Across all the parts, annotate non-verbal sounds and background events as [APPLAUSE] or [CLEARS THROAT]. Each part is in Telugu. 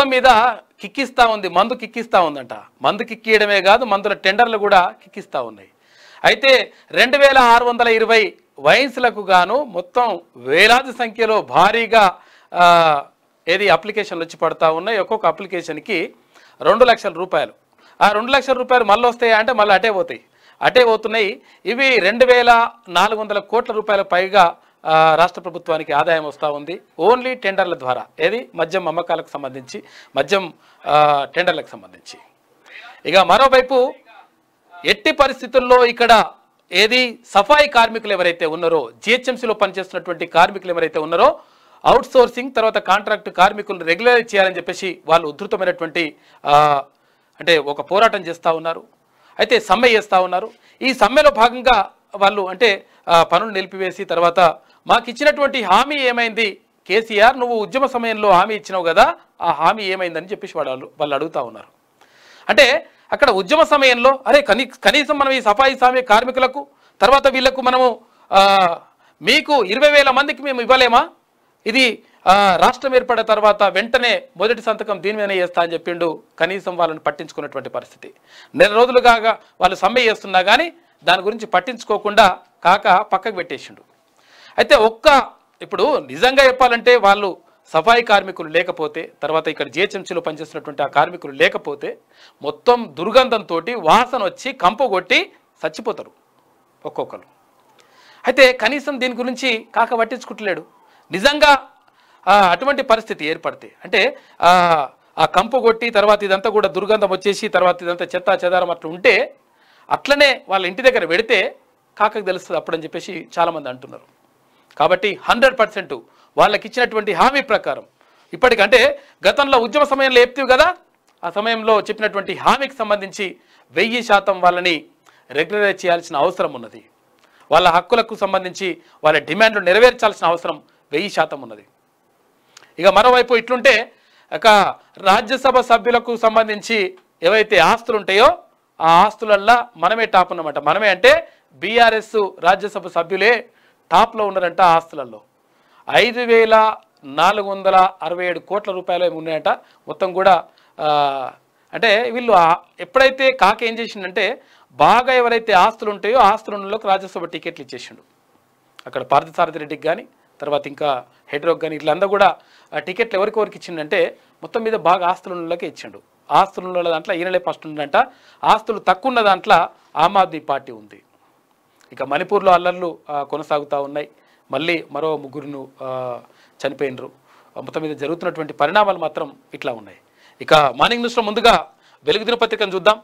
మొత్తం మీద కిక్కిస్తూ ఉంది మందు కిక్కిస్తూ ఉందంట మందు కిక్కియడమే కాదు మందుల టెండర్లు కూడా కిక్కిస్తూ ఉన్నాయి అయితే రెండు వేల ఆరు వందల ఇరవై వైన్స్లకు గాను మొత్తం వేలాది సంఖ్యలో భారీగా ఏది అప్లికేషన్లు వచ్చి పడతా ఉన్నాయి ఒక్కొక్క అప్లికేషన్కి రెండు లక్షల రూపాయలు ఆ రెండు లక్షల రూపాయలు మళ్ళీ వస్తాయా అంటే మళ్ళీ అటే పోతాయి అటే పోతున్నాయి ఇవి రెండు వేల నాలుగు వందల కోట్ల రూపాయల పైగా రాష్ట్ర ప్రభుత్వానికి ఆదాయం వస్తూ ఉంది ఓన్లీ టెండర్ల ద్వారా ఏది మద్యం అమ్మకాలకు సంబంధించి మద్యం టెండర్లకు సంబంధించి ఇక మరోవైపు ఎట్టి పరిస్థితుల్లో ఇక్కడ ఏది సఫాయి కార్మికులు ఎవరైతే ఉన్నారో జిహెచ్ఎంసీలో పనిచేస్తున్నటువంటి కార్మికులు ఎవరైతే ఉన్నారో అవుట్ సోర్సింగ్ తర్వాత కాంట్రాక్ట్ కార్మికులను రెగ్యులరైజ్ చేయాలని చెప్పేసి వాళ్ళు ఉధృతమైనటువంటి అంటే ఒక పోరాటం చేస్తూ ఉన్నారు అయితే సమ్మె చేస్తూ ఉన్నారు ఈ సమ్మెలో భాగంగా వాళ్ళు అంటే పనులు నిలిపివేసి తర్వాత మాకు ఇచ్చినటువంటి హామీ ఏమైంది కేసీఆర్ నువ్వు ఉద్యమ సమయంలో హామీ ఇచ్చినావు కదా ఆ హామీ ఏమైందని చెప్పేసి వాళ్ళు వాళ్ళు అడుగుతూ ఉన్నారు అంటే అక్కడ ఉద్యమ సమయంలో అరే కనీ కనీసం మనం ఈ సఫాయి సామి కార్మికులకు తర్వాత వీళ్లకు మనము మీకు ఇరవై వేల మందికి మేము ఇవ్వలేమా ఇది రాష్ట్రం ఏర్పడిన తర్వాత వెంటనే మొదటి సంతకం దీని మీదనే చేస్తా అని చెప్పిండు కనీసం వాళ్ళని పట్టించుకున్నటువంటి పరిస్థితి నెల రోజులుగా వాళ్ళు సమ్మె చేస్తున్నా కానీ దాని గురించి పట్టించుకోకుండా కాక పక్కకు పెట్టేసిండు అయితే ఒక్క ఇప్పుడు నిజంగా చెప్పాలంటే వాళ్ళు సఫాయి కార్మికులు లేకపోతే తర్వాత ఇక్కడ జిహెచ్ఎంసీలో పనిచేస్తున్నటువంటి ఆ కార్మికులు లేకపోతే మొత్తం దుర్గంధంతో వాసన వచ్చి కంపగొట్టి చచ్చిపోతారు ఒక్కొక్కరు అయితే కనీసం దీని గురించి కాక పట్టించుకుంటలేడు నిజంగా అటువంటి పరిస్థితి ఏర్పడితే అంటే ఆ కంప కొట్టి తర్వాత ఇదంతా కూడా దుర్గంధం వచ్చేసి తర్వాత ఇదంతా చెత్త చెదారం అట్లా ఉంటే అట్లనే వాళ్ళ ఇంటి దగ్గర పెడితే కాకకు తెలుస్తుంది అప్పుడని చెప్పేసి చాలామంది అంటున్నారు కాబట్టి హండ్రెడ్ పర్సెంట్ వాళ్ళకి ఇచ్చినటువంటి హామీ ప్రకారం ఇప్పటికంటే గతంలో ఉద్యమ సమయంలో ఏప్తివి కదా ఆ సమయంలో చెప్పినటువంటి హామీకి సంబంధించి వెయ్యి శాతం వాళ్ళని రెగ్యులరైజ్ చేయాల్సిన అవసరం ఉన్నది వాళ్ళ హక్కులకు సంబంధించి వాళ్ళ డిమాండ్లు నెరవేర్చాల్సిన అవసరం వెయ్యి శాతం ఉన్నది ఇక మరోవైపు ఇట్లుంటే ఒక రాజ్యసభ సభ్యులకు సంబంధించి ఏవైతే ఆస్తులు ఉంటాయో ఆ ఆస్తులల్లా మనమే టాప్ ఉన్నమాట మనమే అంటే బీఆర్ఎస్ రాజ్యసభ సభ్యులే టాప్లో ఉన్నారంట ఆస్తులలో ఐదు వేల నాలుగు వందల అరవై ఏడు కోట్ల రూపాయలు ఉన్నాయంట మొత్తం కూడా అంటే వీళ్ళు ఎప్పుడైతే కాక ఏం చేసిండంటే బాగా ఎవరైతే ఆస్తులు ఉంటాయో ఆస్తులలోకి రాజ్యసభ టికెట్లు ఇచ్చేసిండు అక్కడ పార్థసారథి రెడ్డికి కానీ తర్వాత ఇంకా హెడ్రోక్ కానీ వీళ్ళందరూ కూడా టికెట్లు ఎవరికెవరికి ఇచ్చిండంటే మొత్తం మీద బాగా ఆస్తులలోకే ఇచ్చిండు ఆస్తులు దాంట్లో ఈయనలే ఫస్ట్ ఉందంట ఆస్తులు తక్కువ ఉన్న దాంట్లో ఆమ్ ఆద్మీ పార్టీ ఉంది ఇక మణిపూర్లో అల్లర్లు కొనసాగుతూ ఉన్నాయి మళ్ళీ మరో ముగ్గురును చనిపోయినరు మొత్తం మీద జరుగుతున్నటువంటి పరిణామాలు మాత్రం ఇట్లా ఉన్నాయి ఇక మార్నింగ్ న్యూస్లో ముందుగా వెలుగు దినపత్రికను చూద్దాం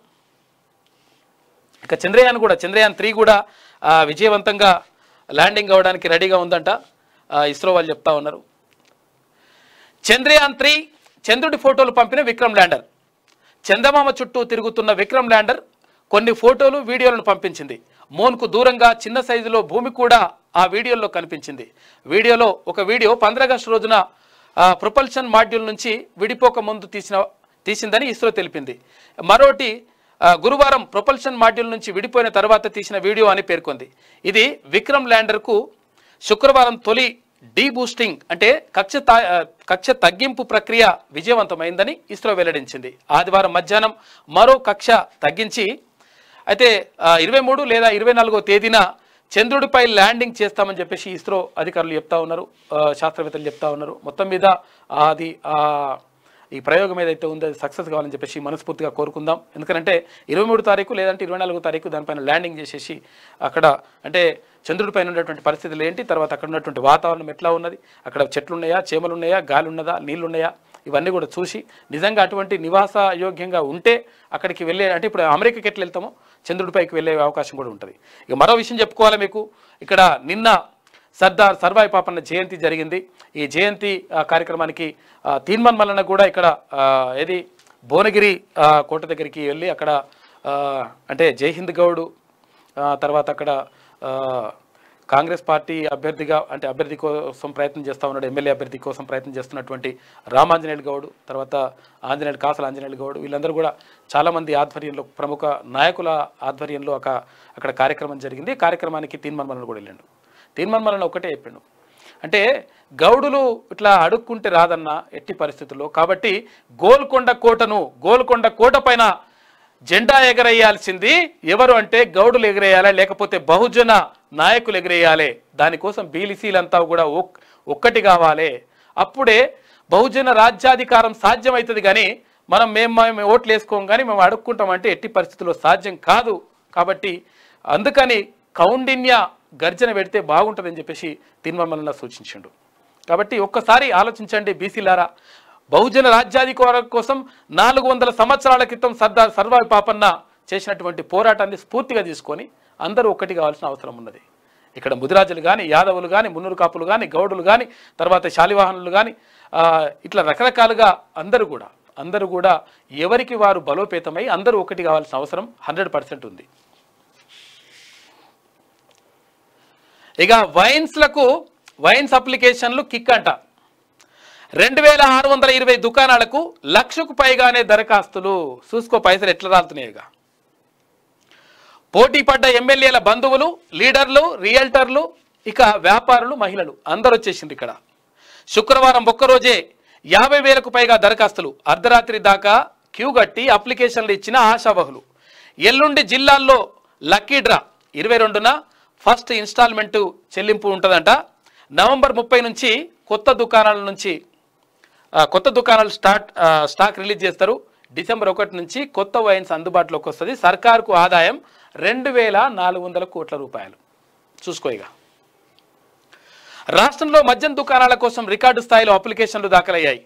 ఇక చంద్రయాన్ కూడా చంద్రయాన్ త్రీ కూడా విజయవంతంగా ల్యాండింగ్ అవ్వడానికి రెడీగా ఉందంట ఇస్రో వాళ్ళు చెప్తా ఉన్నారు చంద్రయాన్ త్రీ చంద్రుడి ఫోటోలు పంపిన విక్రమ్ ల్యాండర్ చందమామ చుట్టూ తిరుగుతున్న విక్రమ్ ల్యాండర్ కొన్ని ఫోటోలు వీడియోలను పంపించింది మోన్కు దూరంగా చిన్న సైజులో భూమి కూడా ఆ వీడియోలో కనిపించింది వీడియోలో ఒక వీడియో పంద్రాగస్టు రోజున ప్రొపల్షన్ మాడ్యూల్ నుంచి విడిపోక ముందు తీసిన తీసిందని ఇస్రో తెలిపింది మరోటి గురువారం ప్రొపల్షన్ మాడ్యూల్ నుంచి విడిపోయిన తర్వాత తీసిన వీడియో అని పేర్కొంది ఇది విక్రమ్ ల్యాండర్కు శుక్రవారం తొలి డీ బూస్టింగ్ అంటే కక్ష కక్ష తగ్గింపు ప్రక్రియ విజయవంతమైందని ఇస్రో వెల్లడించింది ఆదివారం మధ్యాహ్నం మరో కక్ష తగ్గించి అయితే ఇరవై మూడు లేదా ఇరవై నాలుగో తేదీన చంద్రుడిపై ల్యాండింగ్ చేస్తామని చెప్పేసి ఇస్రో అధికారులు చెప్తా ఉన్నారు శాస్త్రవేత్తలు చెప్తా ఉన్నారు మొత్తం మీద అది ఈ ప్రయోగం ఏదైతే ఉందో అది సక్సెస్ కావాలని చెప్పేసి మనస్ఫూర్తిగా కోరుకుందాం ఎందుకంటే ఇరవై మూడు తారీఖు లేదంటే ఇరవై నాలుగో తారీఖు దానిపైన ల్యాండింగ్ చేసేసి అక్కడ అంటే చంద్రుడిపైన ఉన్నటువంటి పరిస్థితులు ఏంటి తర్వాత అక్కడ ఉన్నటువంటి వాతావరణం ఎట్లా ఉన్నది అక్కడ చెట్లున్నాయా ఉన్నాయా గాలి ఉన్నదా ఉన్నాయా ఇవన్నీ కూడా చూసి నిజంగా అటువంటి నివాస యోగ్యంగా ఉంటే అక్కడికి వెళ్ళే అంటే ఇప్పుడు అమెరికాకి ఎట్లా వెళ్తామో చంద్రుడిపైకి వెళ్ళే అవకాశం కూడా ఉంటుంది ఇక మరో విషయం చెప్పుకోవాలి మీకు ఇక్కడ నిన్న సర్దార్ సర్వాయి పాపన్న జయంతి జరిగింది ఈ జయంతి కార్యక్రమానికి తీన్మన్ మల్లన్న కూడా ఇక్కడ ఏది భువనగిరి కోట దగ్గరికి వెళ్ళి అక్కడ అంటే జైహింద్ గౌడ్ తర్వాత అక్కడ కాంగ్రెస్ పార్టీ అభ్యర్థిగా అంటే అభ్యర్థి కోసం ప్రయత్నం చేస్తూ ఉన్నాడు ఎమ్మెల్యే అభ్యర్థి కోసం ప్రయత్నం చేస్తున్నటువంటి రామాంజనేయుడు గౌడ్ తర్వాత ఆంజనేయుడు కాసల ఆంజనేయుడు గౌడ్ వీళ్ళందరూ కూడా చాలామంది ఆధ్వర్యంలో ప్రముఖ నాయకుల ఆధ్వర్యంలో ఒక అక్కడ కార్యక్రమం జరిగింది కార్యక్రమానికి తీన్మన్మలను కూడా వెళ్ళాడు తీన్మన్మలను ఒకటే చెప్పిండు అంటే గౌడులు ఇట్లా అడుక్కుంటే రాదన్న ఎట్టి పరిస్థితుల్లో కాబట్టి గోల్కొండ కోటను గోల్కొండ కోట పైన జెండా ఎగరేయాల్సింది ఎవరు అంటే గౌడులు ఎగరేయాలా లేకపోతే బహుజన నాయకులు ఎగరేయాలి దానికోసం బీలిసీలంతా కూడా ఒక్కటి కావాలి అప్పుడే బహుజన రాజ్యాధికారం సాధ్యమవుతుంది కానీ మనం మేము మేము ఓట్లు వేసుకోం కానీ మేము అడుక్కుంటామంటే ఎట్టి పరిస్థితుల్లో సాధ్యం కాదు కాబట్టి అందుకని కౌండిన్య గర్జన పెడితే బాగుంటుందని చెప్పేసి తిన్మమల్ల సూచించండు కాబట్టి ఒక్కసారి ఆలోచించండి బీసీలారా బహుజన రాజ్యాధికారం కోసం నాలుగు వందల సంవత్సరాల క్రితం సర్దార్ సర్వాయి పాపన్న చేసినటువంటి పోరాటాన్ని స్ఫూర్తిగా తీసుకొని అందరూ ఒక్కటి కావాల్సిన అవసరం ఉన్నది ఇక్కడ ముదిరాజులు కానీ యాదవులు కానీ మున్నూరు కాపులు కానీ గౌడులు కానీ తర్వాత శాలివాహనులు కానీ ఇట్లా రకరకాలుగా అందరూ కూడా అందరూ కూడా ఎవరికి వారు బలోపేతమై అందరూ ఒకటి కావాల్సిన అవసరం హండ్రెడ్ పర్సెంట్ ఉంది ఇక వైన్స్లకు వైన్స్ అప్లికేషన్లు కిక్ అంట రెండు వేల ఆరు వందల ఇరవై దుకాణాలకు లక్షకు పైగానే దరఖాస్తులు చూసుకో పైసలు ఎట్లా రాలుతున్నాయిగా పోటీ పడ్డ ఎమ్మెల్యేల బంధువులు లీడర్లు రియల్టర్లు ఇక వ్యాపారులు మహిళలు అందరూ వచ్చేసింది ఇక్కడ శుక్రవారం ఒక్కరోజే యాభై వేలకు పైగా దరఖాస్తులు అర్ధరాత్రి దాకా క్యూ కట్టి అప్లికేషన్లు ఇచ్చిన ఆశావహులు ఎల్లుండి జిల్లాల్లో లక్కీ డ్రా ఇరవై రెండున ఫస్ట్ ఇన్స్టాల్మెంటు చెల్లింపు ఉంటుందంట నవంబర్ ముప్పై నుంచి కొత్త దుకాణాల నుంచి కొత్త దుకాణాలు స్టార్ట్ స్టాక్ రిలీజ్ చేస్తారు డిసెంబర్ ఒకటి నుంచి కొత్త వైన్స్ అందుబాటులోకి వస్తుంది సర్కార్కు ఆదాయం రెండు వేల నాలుగు వందల కోట్ల రూపాయలు చూసుకో ఇక రాష్ట్రంలో మద్యం దుకాణాల కోసం రికార్డు స్థాయిలో అప్లికేషన్లు దాఖలయ్యాయి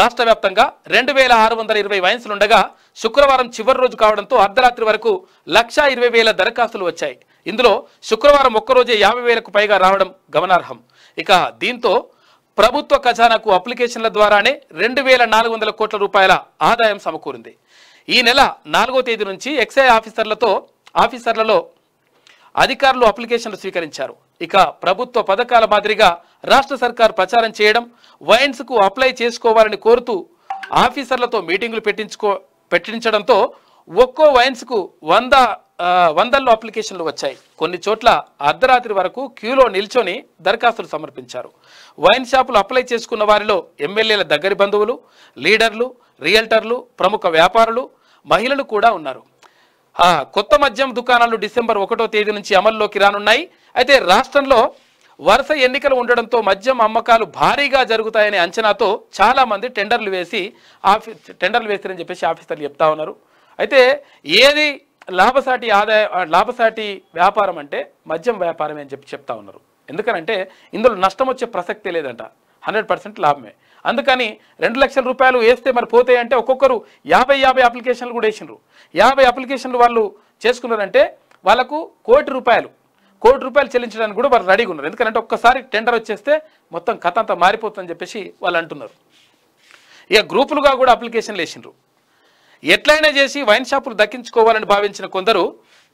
రాష్ట్ర వ్యాప్తంగా రెండు వేల ఆరు వందల ఇరవై వయసులుండగా శుక్రవారం చివరి రోజు కావడంతో అర్ధరాత్రి వరకు లక్షా ఇరవై వేల దరఖాస్తులు వచ్చాయి ఇందులో శుక్రవారం ఒక్కరోజే యాభై వేలకు పైగా రావడం గమనార్హం ఇక దీంతో ప్రభుత్వ ఖజానాకు అప్లికేషన్ల ద్వారానే రెండు వేల నాలుగు వందల కోట్ల రూపాయల ఆదాయం సమకూరింది ఈ నెల నాలుగో తేదీ నుంచి ఎక్సై ఆఫీసర్లతో ఆఫీసర్లలో అధికారులు అప్లికేషన్లు స్వీకరించారు ఇక ప్రభుత్వ పథకాల మాదిరిగా రాష్ట్ర సర్కార్ ప్రచారం చేయడం వైన్స్కు అప్లై చేసుకోవాలని కోరుతూ ఆఫీసర్లతో మీటింగులు పెట్టించుకో పెట్టించడంతో ఒక్కో వైన్స్కు వంద వందల్లో అప్లికేషన్లు వచ్చాయి కొన్ని చోట్ల అర్ధరాత్రి వరకు క్యూలో నిల్చొని దరఖాస్తులు సమర్పించారు వైన్ షాపులు అప్లై చేసుకున్న వారిలో ఎమ్మెల్యేల దగ్గరి బంధువులు లీడర్లు రియల్టర్లు ప్రముఖ వ్యాపారులు మహిళలు కూడా ఉన్నారు కొత్త మద్యం దుకాణాలు డిసెంబర్ ఒకటో తేదీ నుంచి అమల్లోకి రానున్నాయి అయితే రాష్ట్రంలో వరుస ఎన్నికలు ఉండడంతో మద్యం అమ్మకాలు భారీగా జరుగుతాయనే అంచనాతో చాలామంది టెండర్లు వేసి ఆఫీస్ టెండర్లు వేస్తారని చెప్పేసి ఆఫీసర్లు చెప్తా ఉన్నారు అయితే ఏది లాభసాటి ఆదాయ లాభసాటి వ్యాపారం అంటే మద్యం వ్యాపారమే అని చెప్పి చెప్తా ఉన్నారు ఎందుకనంటే ఇందులో నష్టం వచ్చే ప్రసక్తే లేదంట హండ్రెడ్ పర్సెంట్ లాభమే అందుకని రెండు లక్షల రూపాయలు వేస్తే మరి పోతాయంటే ఒక్కొక్కరు యాభై యాభై అప్లికేషన్లు కూడా వేసినారు యాభై అప్లికేషన్లు వాళ్ళు చేసుకున్నారంటే వాళ్ళకు కోటి రూపాయలు కోటి రూపాయలు చెల్లించడానికి కూడా వాళ్ళు రెడీగా ఉన్నారు ఎందుకంటే ఒక్కసారి టెండర్ వచ్చేస్తే మొత్తం కథ అంతా మారిపోతుందని చెప్పేసి వాళ్ళు అంటున్నారు ఇక గ్రూపులుగా కూడా అప్లికేషన్లు వేసినారు ఎట్లయినా చేసి వైన్ షాపులు దక్కించుకోవాలని భావించిన కొందరు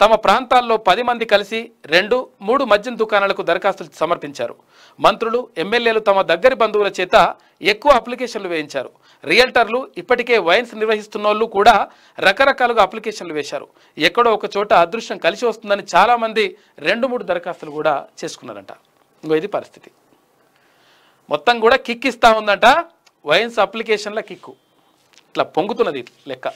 తమ ప్రాంతాల్లో పది మంది కలిసి రెండు మూడు మద్యం దుకాణాలకు దరఖాస్తులు సమర్పించారు మంత్రులు ఎమ్మెల్యేలు తమ దగ్గరి బంధువుల చేత ఎక్కువ అప్లికేషన్లు వేయించారు రియల్టర్లు ఇప్పటికే వైన్స్ నిర్వహిస్తున్న కూడా రకరకాలుగా అప్లికేషన్లు వేశారు ఎక్కడో ఒక చోట అదృష్టం కలిసి వస్తుందని చాలామంది రెండు మూడు దరఖాస్తులు కూడా చేసుకున్నారంట ఇంకో ఇది పరిస్థితి మొత్తం కూడా కిక్ ఇస్తా ఉందంట వైన్స్ అప్లికేషన్ల కిక్కు ఇట్లా పొంగుతున్నది లెక్క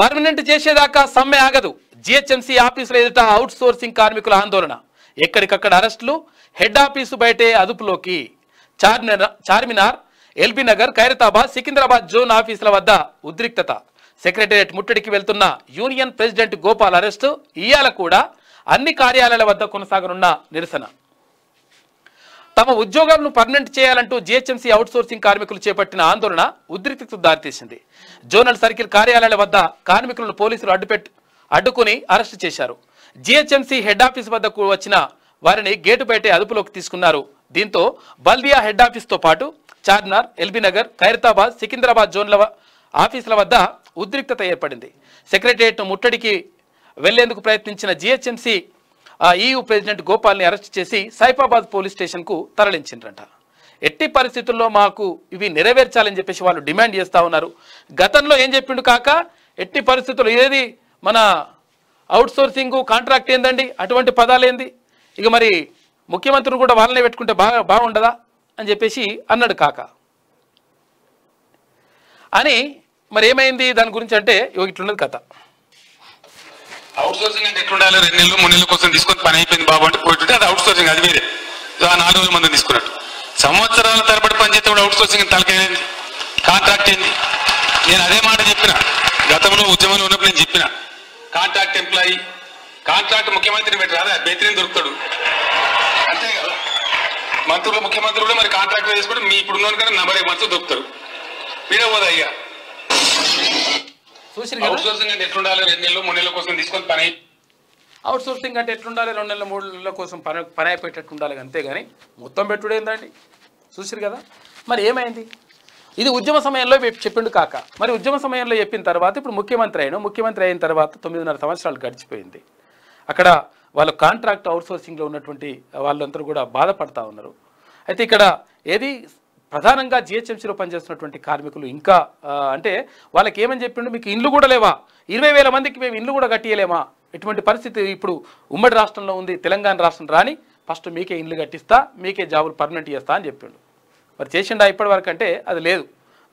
పర్మనెంట్ చేసేదాకా సమ్మె ఆగదు జిహెచ్ఎంసీ ఆఫీసుల ఎదుట అవుట్ సోర్సింగ్ కార్మికుల ఆందోళన ఎక్కడికక్కడ అరెస్టులు హెడ్ ఆఫీసు బయటే అదుపులోకి చార్మినార్ చార్మినార్ ఎల్బీ నగర్ ఖైరతాబాద్ సికింద్రాబాద్ జోన్ ఆఫీసుల వద్ద ఉద్రిక్తత సెక్రటేరియట్ ముట్టడికి వెళ్తున్న యూనియన్ ప్రెసిడెంట్ గోపాల్ అరెస్టు ఇయాల కూడా అన్ని కార్యాలయాల వద్ద కొనసాగనున్న నిరసన తమ ఉద్యోగాలను పర్మనెంట్ చేయాలంటూ జీహెచ్ఎంసీ అవుట్సోర్సింగ్ కార్మికులు చేపట్టిన ఆందోళన ఉద్రిక్తకు దారితీసింది జోనల్ సర్కిల్ కార్యాలయాల వద్ద కార్మికులను పోలీసులు అడ్డుపెట్టి అడ్డుకుని అరెస్టు చేశారు జీహెచ్ఎంసీ హెడ్ ఆఫీస్ వద్దకు వచ్చిన వారిని గేటు బయటే అదుపులోకి తీసుకున్నారు దీంతో బల్దియా హెడ్ ఆఫీస్తో పాటు చార్మినార్ ఎల్బీనగర్ ఖైరతాబాద్ సికింద్రాబాద్ జోన్ల ఆఫీసుల వద్ద ఉద్రిక్తత ఏర్పడింది సెక్రటరియట్ను ముట్టడికి వెళ్లేందుకు ప్రయత్నించిన జీహెచ్ఎంసీ ఆ ఈయూ e ప్రెసిడెంట్ గోపాల్ని అరెస్ట్ చేసి సైఫాబాద్ పోలీస్ స్టేషన్కు తరలించిండ్రంట ఎట్టి పరిస్థితుల్లో మాకు ఇవి నెరవేర్చాలని చెప్పేసి వాళ్ళు డిమాండ్ చేస్తూ ఉన్నారు గతంలో ఏం చెప్పిండు కాక ఎట్టి పరిస్థితులు ఏది మన అవుట్సోర్సింగ్ కాంట్రాక్ట్ ఏందండి అటువంటి పదాలేంది ఇక మరి ముఖ్యమంత్రిని కూడా వాళ్ళనే పెట్టుకుంటే బాగా బాగుండదా అని చెప్పేసి అన్నాడు కాక అని మరి ఏమైంది దాని గురించి అంటే ఇట్లున్నది కథ అవుట్ సోర్సింగ్ అంటే ఎట్లుండాలి రెండు నెలలు మూడు నెలల కోసం తీసుకొని పని అయిపోయింది బాబు అంటే పోయిట్టే అది అవుట్ సోర్సింగ్ అది వేరే ఆ నాలుగు వేల మంది తీసుకున్నట్టు సంవత్సరాల తరబడి కూడా అవుట్ సోర్సింగ్ తలకైంది కాంట్రాక్ట్ ఏంది నేను అదే మాట చెప్పిన గతంలో ఉద్యమంలో ఉన్నప్పుడు నేను చెప్పిన కాంట్రాక్ట్ ఎంప్లాయీ కాంట్రాక్ట్ ముఖ్యమంత్రిని పెట్టి రాదా బెత్రిని దొరుకుతాడు అంతే కదా మంత్రులు ముఖ్యమంత్రులు కూడా మరి కాంట్రాక్ట్ చేసుకుంటే మీ ఇప్పుడు ఉన్న నంబర్ ఏ మంత్రులు దొరుకుతారు అయ్యా అవుట్ సోర్సింగ్ అంటే ఎట్లుండాలి రెండు నెలలు మూడు నెలల కోసం తీసుకొని పని సోర్సింగ్ అంటే రెండు మూడు నెలల కోసం పని పని అయిపోయేటట్టు ఉండాలి అంతే కానీ మొత్తం పెట్టుడు ఏందండి చూసిరు కదా మరి ఏమైంది ఇది ఉద్యమ సమయంలో చెప్పిండు కాక మరి ఉద్యమ సమయంలో చెప్పిన తర్వాత ఇప్పుడు ముఖ్యమంత్రి అయిన ముఖ్యమంత్రి అయిన తర్వాత తొమ్మిదిన్నర సంవత్సరాలు గడిచిపోయింది అక్కడ వాళ్ళు కాంట్రాక్ట్ సోర్సింగ్లో ఉన్నటువంటి వాళ్ళందరూ కూడా బాధపడతా ఉన్నారు అయితే ఇక్కడ ఏది ప్రధానంగా జిహెచ్ఎంసీలో పనిచేస్తున్నటువంటి కార్మికులు ఇంకా అంటే వాళ్ళకి ఏమని చెప్పిండు మీకు ఇండ్లు కూడా లేవా ఇరవై వేల మందికి మేము ఇండ్లు కూడా కట్టియలేమా ఇటువంటి పరిస్థితి ఇప్పుడు ఉమ్మడి రాష్ట్రంలో ఉంది తెలంగాణ రాష్ట్రం రాని ఫస్ట్ మీకే ఇండ్లు కట్టిస్తా మీకే జాబులు పర్మనెంట్ చేస్తా అని చెప్పిండు మరి చేసిండా ఇప్పటి వరకు అంటే అది లేదు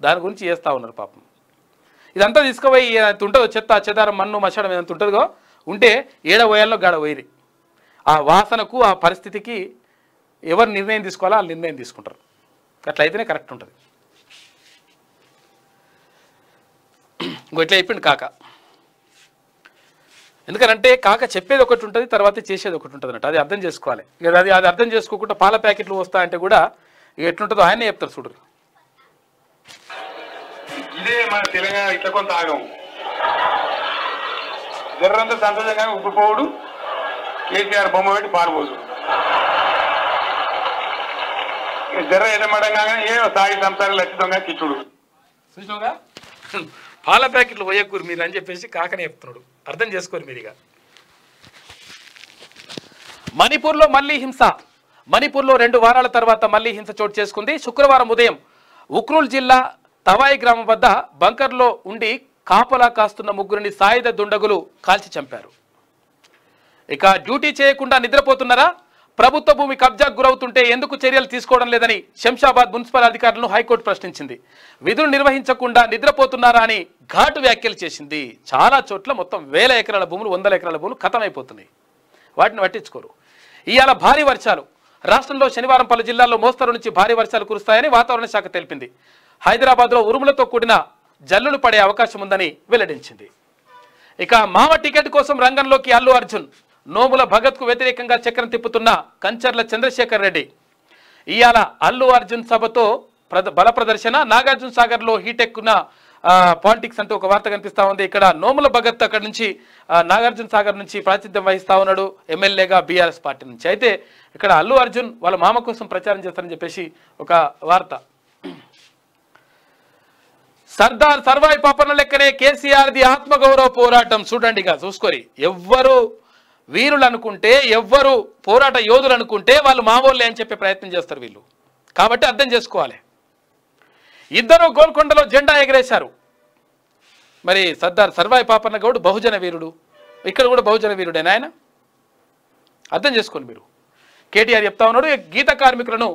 దాని గురించి చేస్తూ ఉన్నారు పాపం ఇదంతా తీసుకుపోయి ఉంటుందో చెత్త చెదారం మన్ను మచ్చడం ఏదైనా ఉంటుందో ఉంటే ఏడ పోయాల్లో గాడ పోయిరి ఆ వాసనకు ఆ పరిస్థితికి ఎవరు నిర్ణయం తీసుకోవాలో వాళ్ళు నిర్ణయం తీసుకుంటారు అట్లయితేనే కరెక్ట్ ఉంటుంది ఇట్లా చెప్పిండు కాక ఎందుకనంటే కాక చెప్పేది ఒకటి ఉంటుంది తర్వాత చేసేది ఒకటి ఉంటుంది అన్నట్టు అది అర్థం చేసుకోవాలి ఇక అది అది అర్థం చేసుకోకుండా పాల ప్యాకెట్లు వస్తాయంటే కూడా ఇక ఎట్లుంటుందో ఆయన చెప్తారు చూడరు ఇదే మన తెలంగాణ ఇట్లా కొంత ఆగం జర్రంతా సంతోషంగా పోవుడు కేసీఆర్ బొమ్మ పెట్టి పారిపోదు పాల ప్యాకెట్లు పోయకూరు మీరు అని చెప్పేసి కాకనే చెప్తున్నాడు అర్థం చేసుకోరు మీరు మణిపూర్ మణిపూర్లో మళ్ళీ హింస మణిపూర్లో రెండు వారాల తర్వాత మళ్లీ హింస చోటు చేసుకుంది శుక్రవారం ఉదయం ఉక్రూల్ జిల్లా తవాయి గ్రామం వద్ద బంకర్లో ఉండి కాపలా కాస్తున్న ముగ్గురిని సాయుధ దుండగులు కాల్చి చంపారు ఇక డ్యూటీ చేయకుండా నిద్రపోతున్నారా ప్రభుత్వ భూమి కబ్జాకు గురవుతుంటే ఎందుకు చర్యలు తీసుకోవడం లేదని శంషాబాద్ మున్సిపల్ అధికారులను హైకోర్టు ప్రశ్నించింది విధులు నిర్వహించకుండా నిద్రపోతున్నారా అని ఘాటు వ్యాఖ్యలు చేసింది చాలా చోట్ల మొత్తం వేల ఎకరాల భూములు వందల ఎకరాల భూములు అయిపోతున్నాయి వాటిని పట్టించుకోరు ఇవాళ భారీ వర్షాలు రాష్ట్రంలో శనివారం పలు జిల్లాల్లో మోస్తరు నుంచి భారీ వర్షాలు కురుస్తాయని వాతావరణ శాఖ తెలిపింది హైదరాబాద్లో ఉరుములతో కూడిన జల్లులు పడే అవకాశం ఉందని వెల్లడించింది ఇక మామ టికెట్ కోసం రంగంలోకి అల్లు అర్జున్ నోముల భగత్కు వ్యతిరేకంగా చక్రం తిప్పుతున్న కంచర్ల చంద్రశేఖర్ రెడ్డి ఇవాళ అల్లు అర్జున్ సభతో బల ప్రదర్శన నాగార్జున సాగర్లో ఎక్కున్న పాలిటిక్స్ అంటూ ఒక వార్త కనిపిస్తూ ఉంది ఇక్కడ నోముల భగత్ అక్కడ నుంచి నాగార్జున సాగర్ నుంచి ప్రాతిధ్యం వహిస్తూ ఉన్నాడు ఎమ్మెల్యేగా బీఆర్ఎస్ పార్టీ నుంచి అయితే ఇక్కడ అల్లు అర్జున్ వాళ్ళ మామ కోసం ప్రచారం చేస్తారని చెప్పేసి ఒక వార్త సర్దార్ సర్వాయి పాపన లెక్కనే కేసీఆర్ది ఆత్మగౌరవ పోరాటం చూడండి ఇక చూసుకొని ఎవ్వరూ వీరులు అనుకుంటే ఎవ్వరు పోరాట యోధులు అనుకుంటే వాళ్ళు మావోళ్ళు అని చెప్పే ప్రయత్నం చేస్తారు వీళ్ళు కాబట్టి అర్థం చేసుకోవాలి ఇద్దరు గోల్కొండలో జెండా ఎగరేశారు మరి సర్దార్ సర్వాయి పాపన్న గౌడ్ బహుజన వీరుడు ఇక్కడ కూడా బహుజన వీరుడే నాయన అర్థం చేసుకోండి మీరు కేటీఆర్ చెప్తా ఉన్నాడు గీత కార్మికులను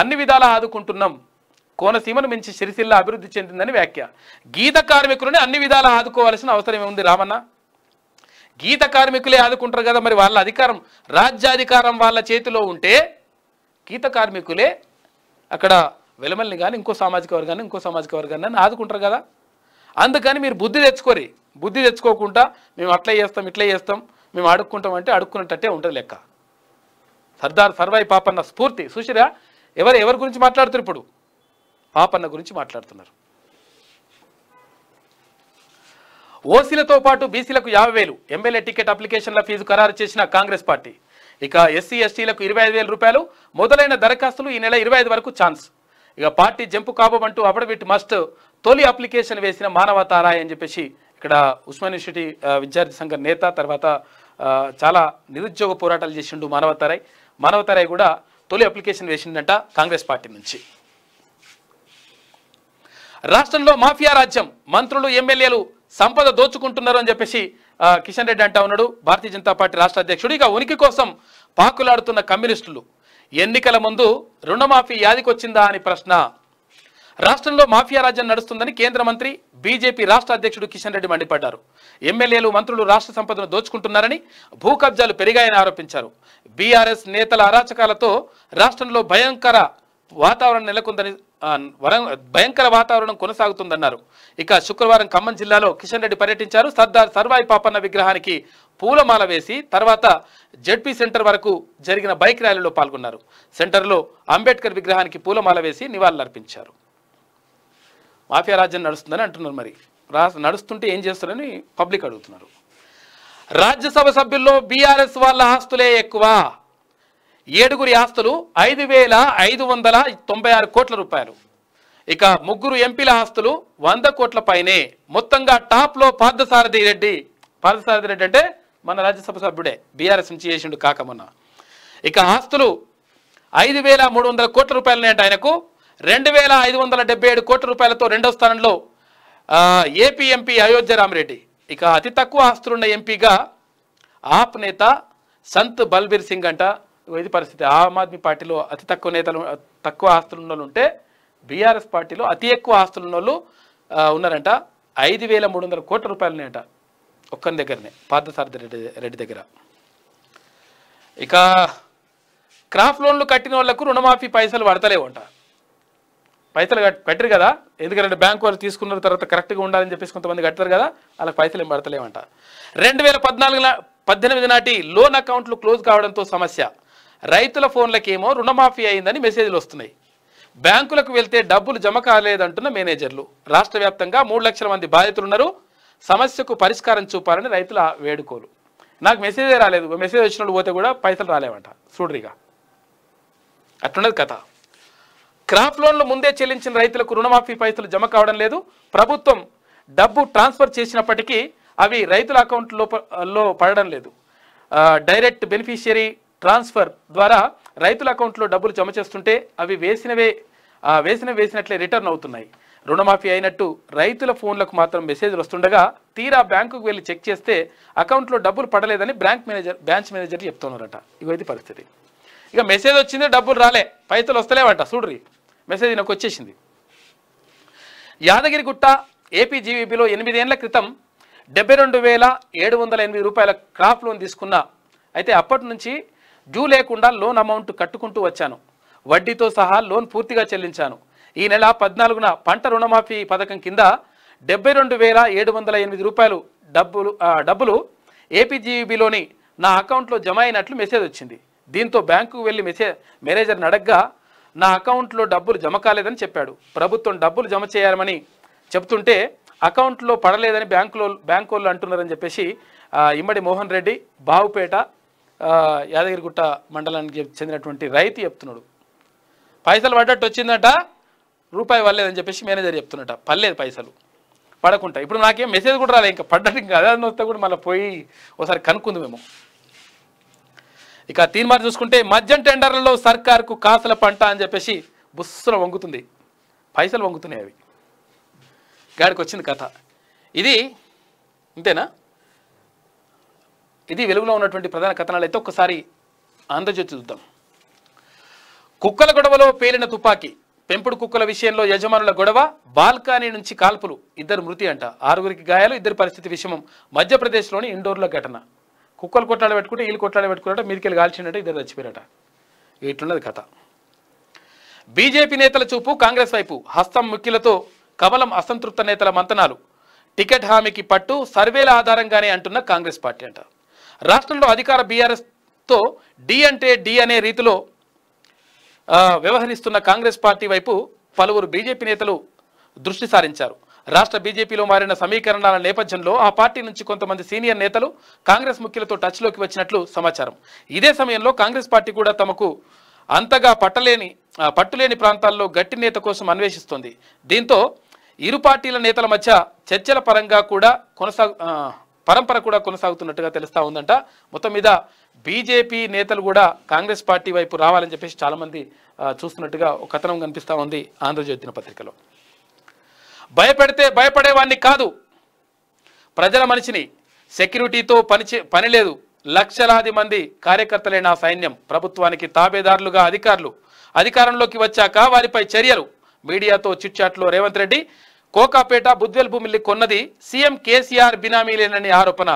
అన్ని విధాలా ఆదుకుంటున్నాం కోనసీమను మించి సిరిసిల్ల అభివృద్ధి చెందిందని వ్యాఖ్య గీత కార్మికులను అన్ని విధాలా ఆదుకోవాల్సిన అవసరం ఏముంది రామన్న గీత కార్మికులే ఆదుకుంటారు కదా మరి వాళ్ళ అధికారం రాజ్యాధికారం వాళ్ళ చేతిలో ఉంటే గీత కార్మికులే అక్కడ వెలమల్ని కానీ ఇంకో సామాజిక వర్గాన్ని ఇంకో సామాజిక వర్గాన్ని ఆదుకుంటారు కదా అందుకని మీరు బుద్ధి తెచ్చుకోరి బుద్ధి తెచ్చుకోకుండా మేము అట్లా చేస్తాం ఇట్లా చేస్తాం మేము అడుక్కుంటాం అంటే అడుక్కున్నట్టే ఉంటుంది లెక్క సర్దార్ సర్వాయి పాపన్న స్ఫూర్తి సుశీరా ఎవరు ఎవరి గురించి మాట్లాడుతున్నారు ఇప్పుడు పాపన్న గురించి మాట్లాడుతున్నారు ఓసీలతో పాటు బీసీలకు యాభై వేలు ఎమ్మెల్యే టికెట్ అప్లికేషన్ల ఫీజు ఖరారు చేసిన కాంగ్రెస్ పార్టీ ఇక ఎస్సీ ఎస్టీలకు ఇరవై ఐదు వేల రూపాయలు మొదలైన దరఖాస్తులు ఈ నెల ఇరవై ఐదు వరకు ఛాన్స్ ఇక పార్టీ జంపు కాబోమంటూ అఫిడవిట్ మస్ట్ తొలి అప్లికేషన్ వేసిన మానవతారాయ్ అని చెప్పేసి ఇక్కడ ఉస్మాన్ యూనివర్సిటీ విద్యార్థి సంఘ నేత తర్వాత చాలా నిరుద్యోగ పోరాటాలు చేసిండు మానవతారాయ్ మానవతారాయ్ కూడా తొలి అప్లికేషన్ వేసిందంట కాంగ్రెస్ పార్టీ నుంచి రాష్ట్రంలో మాఫియా రాజ్యం మంత్రులు ఎమ్మెల్యేలు సంపద దోచుకుంటున్నారు అని చెప్పేసి కిషన్ రెడ్డి అంటా ఉన్నాడు భారతీయ జనతా పార్టీ రాష్ట్ర అధ్యక్షుడు ఇక ఉనికి కోసం పాకులాడుతున్న కమ్యూనిస్టులు ఎన్నికల ముందు రుణమాఫీ యాదికొచ్చిందా అని ప్రశ్న రాష్ట్రంలో మాఫియా రాజ్యం నడుస్తుందని కేంద్ర మంత్రి బీజేపీ రాష్ట్ర అధ్యక్షుడు కిషన్ రెడ్డి మండిపడ్డారు ఎమ్మెల్యేలు మంత్రులు రాష్ట్ర సంపదను దోచుకుంటున్నారని భూ కబ్జాలు పెరిగాయని ఆరోపించారు బీఆర్ఎస్ నేతల అరాచకాలతో రాష్ట్రంలో భయంకర వాతావరణం నెలకొందని వరం భయంకర వాతావరణం కొనసాగుతుందన్నారు ఇక శుక్రవారం ఖమ్మం జిల్లాలో కిషన్ రెడ్డి పర్యటించారు సర్దార్ సర్వాయి పాపన్న విగ్రహానికి పూలమాల వేసి తర్వాత జడ్పీ సెంటర్ వరకు జరిగిన బైక్ ర్యాలీలో పాల్గొన్నారు సెంటర్లో అంబేద్కర్ విగ్రహానికి పూలమాల వేసి నివాళులర్పించారు మాఫియా రాజ్యం నడుస్తుందని అంటున్నారు మరి నడుస్తుంటే ఏం చేస్తారని పబ్లిక్ అడుగుతున్నారు రాజ్యసభ సభ్యుల్లో బీఆర్ఎస్ వాళ్ళ ఆస్తులే ఎక్కువ ఏడుగురి ఆస్తులు ఐదు వేల ఐదు వందల తొంభై ఆరు కోట్ల రూపాయలు ఇక ముగ్గురు ఎంపీల ఆస్తులు వంద కోట్ల పైనే మొత్తంగా టాప్లో పార్థసారథి రెడ్డి పార్థసారథి రెడ్డి అంటే మన రాజ్యసభ సభ్యుడే బీఆర్ఎస్ నుంచి చేసిండు కాకమన్న ఇక ఆస్తులు ఐదు వేల మూడు వందల కోట్ల రూపాయలున్నాయంట ఆయనకు రెండు వేల ఐదు వందల డెబ్బై ఏడు కోట్ల రూపాయలతో రెండో స్థానంలో ఏపీ ఎంపీ అయోధ్య రామరెడ్డి ఇక అతి తక్కువ ఆస్తులున్న ఎంపీగా ఆప్ నేత సంత్ బల్బీర్ సింగ్ అంట ఇది పరిస్థితి ఆమ్ ఆద్మీ పార్టీలో అతి తక్కువ నేతలు తక్కువ ఆస్తులు ఉన్న ఉంటే బీఆర్ఎస్ పార్టీలో అతి ఎక్కువ ఆస్తులు ఉన్న వాళ్ళు ఉన్నారంట ఐదు వేల మూడు వందల కోట్ల రూపాయలున్నాయంట ఒక్కరి దగ్గరనే పార్థసారథి రెడ్డి రెడ్డి దగ్గర ఇక క్రాఫ్ లోన్లు కట్టిన వాళ్లకు రుణమాఫీ పైసలు పడతలేవంట పైసలు కట్టరు కదా ఎందుకంటే బ్యాంకు వాళ్ళు తీసుకున్న తర్వాత కరెక్ట్గా ఉండాలని చెప్పేసి కొంతమంది కట్టరు కదా వాళ్ళకి పైసలు ఏం పడతలేవంట రెండు వేల పద్నాలుగు పద్దెనిమిది నాటి లోన్ అకౌంట్లు క్లోజ్ కావడంతో సమస్య రైతుల ఫోన్లకేమో రుణమాఫీ అయిందని మెసేజ్లు వస్తున్నాయి బ్యాంకులకు వెళ్తే డబ్బులు జమ కాలేదంటున్న మేనేజర్లు రాష్ట్ర వ్యాప్తంగా మూడు లక్షల మంది బాధితులున్నారు సమస్యకు పరిష్కారం చూపాలని రైతుల వేడుకోలు నాకు మెసేజే రాలేదు మెసేజ్ వచ్చిన పోతే కూడా పైసలు రాలేవంట చూడరిగా అట్లున్నది కథ క్రాప్ లోన్లు ముందే చెల్లించిన రైతులకు రుణమాఫీ పైసలు జమ కావడం లేదు ప్రభుత్వం డబ్బు ట్రాన్స్ఫర్ చేసినప్పటికీ అవి రైతుల అకౌంట్లో లో పడడం లేదు డైరెక్ట్ బెనిఫిషియరీ ట్రాన్స్ఫర్ ద్వారా రైతుల అకౌంట్లో డబ్బులు జమ చేస్తుంటే అవి వేసినవే వేసిన వేసినట్లే రిటర్న్ అవుతున్నాయి రుణమాఫీ అయినట్టు రైతుల ఫోన్లకు మాత్రం మెసేజ్లు వస్తుండగా తీరా బ్యాంకుకు వెళ్ళి చెక్ చేస్తే అకౌంట్లో డబ్బులు పడలేదని బ్యాంక్ మేనేజర్ బ్రాంచ్ మేనేజర్ చెప్తున్నారట ఇవైతే ఇది పరిస్థితి ఇక మెసేజ్ వచ్చింది డబ్బులు రాలే పైసలు వస్తలేవంట చూడ్రి మెసేజ్ నాకు వచ్చేసింది యాదగిరిగుట్ట ఎనిమిది ఎనిమిదేళ్ల క్రితం డెబ్బై రెండు వేల ఏడు వందల ఎనిమిది రూపాయల క్రాప్ లోన్ తీసుకున్న అయితే అప్పటి నుంచి డ్యూ లేకుండా లోన్ అమౌంట్ కట్టుకుంటూ వచ్చాను వడ్డీతో సహా లోన్ పూర్తిగా చెల్లించాను ఈ నెల పద్నాలుగున పంట రుణమాఫీ పథకం కింద డెబ్బై రెండు వేల ఏడు వందల ఎనిమిది రూపాయలు డబ్బులు డబ్బులు ఏపీజీబీలోని నా అకౌంట్లో జమ అయినట్లు మెసేజ్ వచ్చింది దీంతో బ్యాంకుకు వెళ్ళి మెసేజ్ మేనేజర్ని అడగ్గా నా అకౌంట్లో డబ్బులు జమ కాలేదని చెప్పాడు ప్రభుత్వం డబ్బులు జమ చేయాలని చెప్తుంటే అకౌంట్లో పడలేదని బ్యాంకులో బ్యాంకు వాళ్ళు అంటున్నారని చెప్పేసి ఇమ్మడి మోహన్ రెడ్డి బావుపేట యాదగిరిగుట్ట మండలానికి చెందినటువంటి రైతు చెప్తున్నాడు పైసలు పడ్డట్టు వచ్చిందట రూపాయి పర్లేదని చెప్పేసి మేనేజర్ చెప్తున్నట పడలేదు పైసలు పడకుండా ఇప్పుడు నాకేం మెసేజ్ కూడా రాలేదు ఇంకా పడ్డట్టు ఇంకా అదే వస్తే కూడా మళ్ళీ పోయి ఒకసారి కనుక్కుంది మేము ఇక తీర్మానం చూసుకుంటే మద్యం టెండర్లలో సర్కార్కు కాసుల పంట అని చెప్పేసి బుస్సులు వంగుతుంది పైసలు వంగుతున్నాయి అవి గాడికి వచ్చింది కథ ఇది ఇంతేనా ఇది వెలుగులో ఉన్నటువంటి ప్రధాన కథనాలు అయితే ఒక్కసారి ఆంధ్రజ్యోతి చూద్దాం కుక్కల గొడవలో పేలిన తుపాకీ పెంపుడు కుక్కల విషయంలో యజమానుల గొడవ బాల్కానీ నుంచి కాల్పులు ఇద్దరు మృతి అంట ఆరుగురికి గాయాలు ఇద్దరు పరిస్థితి విషమం మధ్యప్రదేశ్లోని ఇండోర్లో ఘటన కుక్కలు కొట్లాడ పెట్టుకుంటే వీళ్ళు కొట్లాడ పెట్టుకున్నట్ట మీరికెళ్ళి కాల్చిండట ఇద్దరు చచ్చిపోయారట ఇట్లున్నది కథ బీజేపీ నేతల చూపు కాంగ్రెస్ వైపు హస్తం ముఖ్యులతో కమలం అసంతృప్త నేతల మంతనాలు టికెట్ హామీకి పట్టు సర్వేల ఆధారంగానే అంటున్న కాంగ్రెస్ పార్టీ అంటారు రాష్ట్రంలో అధికార బీఆర్ఎస్తో డి అంటే డి అనే రీతిలో వ్యవహరిస్తున్న కాంగ్రెస్ పార్టీ వైపు పలువురు బీజేపీ నేతలు దృష్టి సారించారు రాష్ట్ర బీజేపీలో మారిన సమీకరణాల నేపథ్యంలో ఆ పార్టీ నుంచి కొంతమంది సీనియర్ నేతలు కాంగ్రెస్ ముఖ్యులతో టచ్లోకి వచ్చినట్లు సమాచారం ఇదే సమయంలో కాంగ్రెస్ పార్టీ కూడా తమకు అంతగా పట్టలేని పట్టులేని ప్రాంతాల్లో గట్టి నేత కోసం అన్వేషిస్తోంది దీంతో ఇరు పార్టీల నేతల మధ్య చర్చల పరంగా కూడా కొనసాగు పరంపర కూడా కొనసాగుతున్నట్టుగా తెలుస్తూ ఉందంట మొత్తం మీద బీజేపీ నేతలు కూడా కాంగ్రెస్ పార్టీ వైపు రావాలని చెప్పేసి చాలామంది చూస్తున్నట్టుగా ఒక కథనం కనిపిస్తూ ఉంది ఆంధ్రజ్యోతి పత్రికలో భయపెడితే భయపడేవాడిని కాదు ప్రజల మనిషిని సెక్యూరిటీతో పని పని లేదు లక్షలాది మంది కార్యకర్తలైన సైన్యం ప్రభుత్వానికి తాబేదారులుగా అధికారులు అధికారంలోకి వచ్చాక వారిపై చర్యలు మీడియాతో చిట్చాట్లో రేవంత్ రెడ్డి కోకాపేట బుద్వెల్ భూమిల్ని కొన్నది సీఎం కేసీఆర్ బినామీలేనని ఆరోపణ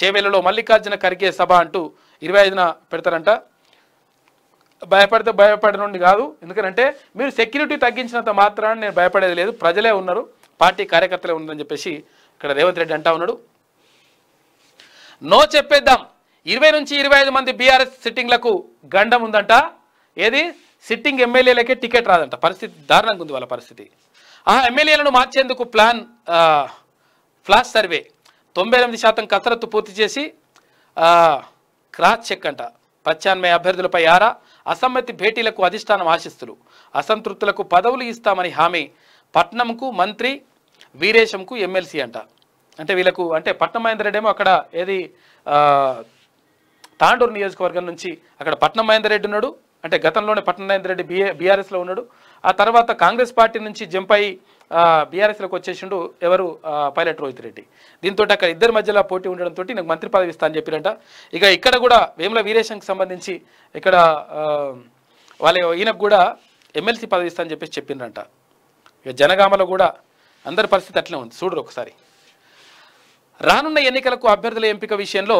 చేవెలలో మల్లికార్జున ఖర్గే సభ అంటూ ఇరవై ఐదున పెడతారంట భయపడితే భయపడనుండి కాదు ఎందుకంటే మీరు సెక్యూరిటీ తగ్గించినంత మాత్రాన్ని నేను భయపడేది లేదు ప్రజలే ఉన్నారు పార్టీ కార్యకర్తలే ఉన్నారని చెప్పేసి ఇక్కడ రేవంత్ రెడ్డి అంటా ఉన్నాడు నో చెప్పేద్దాం ఇరవై నుంచి ఇరవై ఐదు మంది బీఆర్ఎస్ సిట్టింగ్లకు గండం ఉందంట ఏది సిట్టింగ్ ఎమ్మెల్యేలకే టికెట్ రాదంట పరిస్థితి దారుణంగా ఉంది వాళ్ళ పరిస్థితి ఆ ఎమ్మెల్యేలను మార్చేందుకు ప్లాన్ ఫ్లాష్ సర్వే తొంభై ఎనిమిది శాతం కసరత్తు పూర్తి చేసి క్రాస్ చెక్ అంట ప్రత్యామ్నాయ అభ్యర్థులపై ఆరా అసమ్మతి భేటీలకు అధిష్టానం ఆశిస్తులు అసంతృప్తులకు పదవులు ఇస్తామని హామీ పట్నంకు మంత్రి వీరేశంకు ఎమ్మెల్సీ అంట అంటే వీళ్ళకు అంటే పట్నం మహేందర్ అక్కడ ఏది తాండూరు నియోజకవర్గం నుంచి అక్కడ పట్నం మహేందర్ రెడ్డి ఉన్నాడు అంటే గతంలోనే పట్నం మహేందర్ రెడ్డి బీఆర్ఎస్లో ఉన్నాడు ఆ తర్వాత కాంగ్రెస్ పార్టీ నుంచి జంప్ అయి బీఆర్ఎస్లోకి వచ్చేసిండు ఎవరు పైలట్ రోహిత్ రెడ్డి దీంతో అక్కడ ఇద్దరి మధ్యలో పోటీ ఉండడంతో నాకు మంత్రి పదవి ఇస్తా అని చెప్పిరంట ఇక ఇక్కడ కూడా వేముల వీరేశంకి సంబంధించి ఇక్కడ వాళ్ళ ఈయనకు కూడా ఎమ్మెల్సీ పదవి ఇస్తా అని చెప్పేసి చెప్పిండ్రంట ఇక జనగామలో కూడా అందరి పరిస్థితి అట్లే ఉంది చూడరు ఒకసారి రానున్న ఎన్నికలకు అభ్యర్థుల ఎంపిక విషయంలో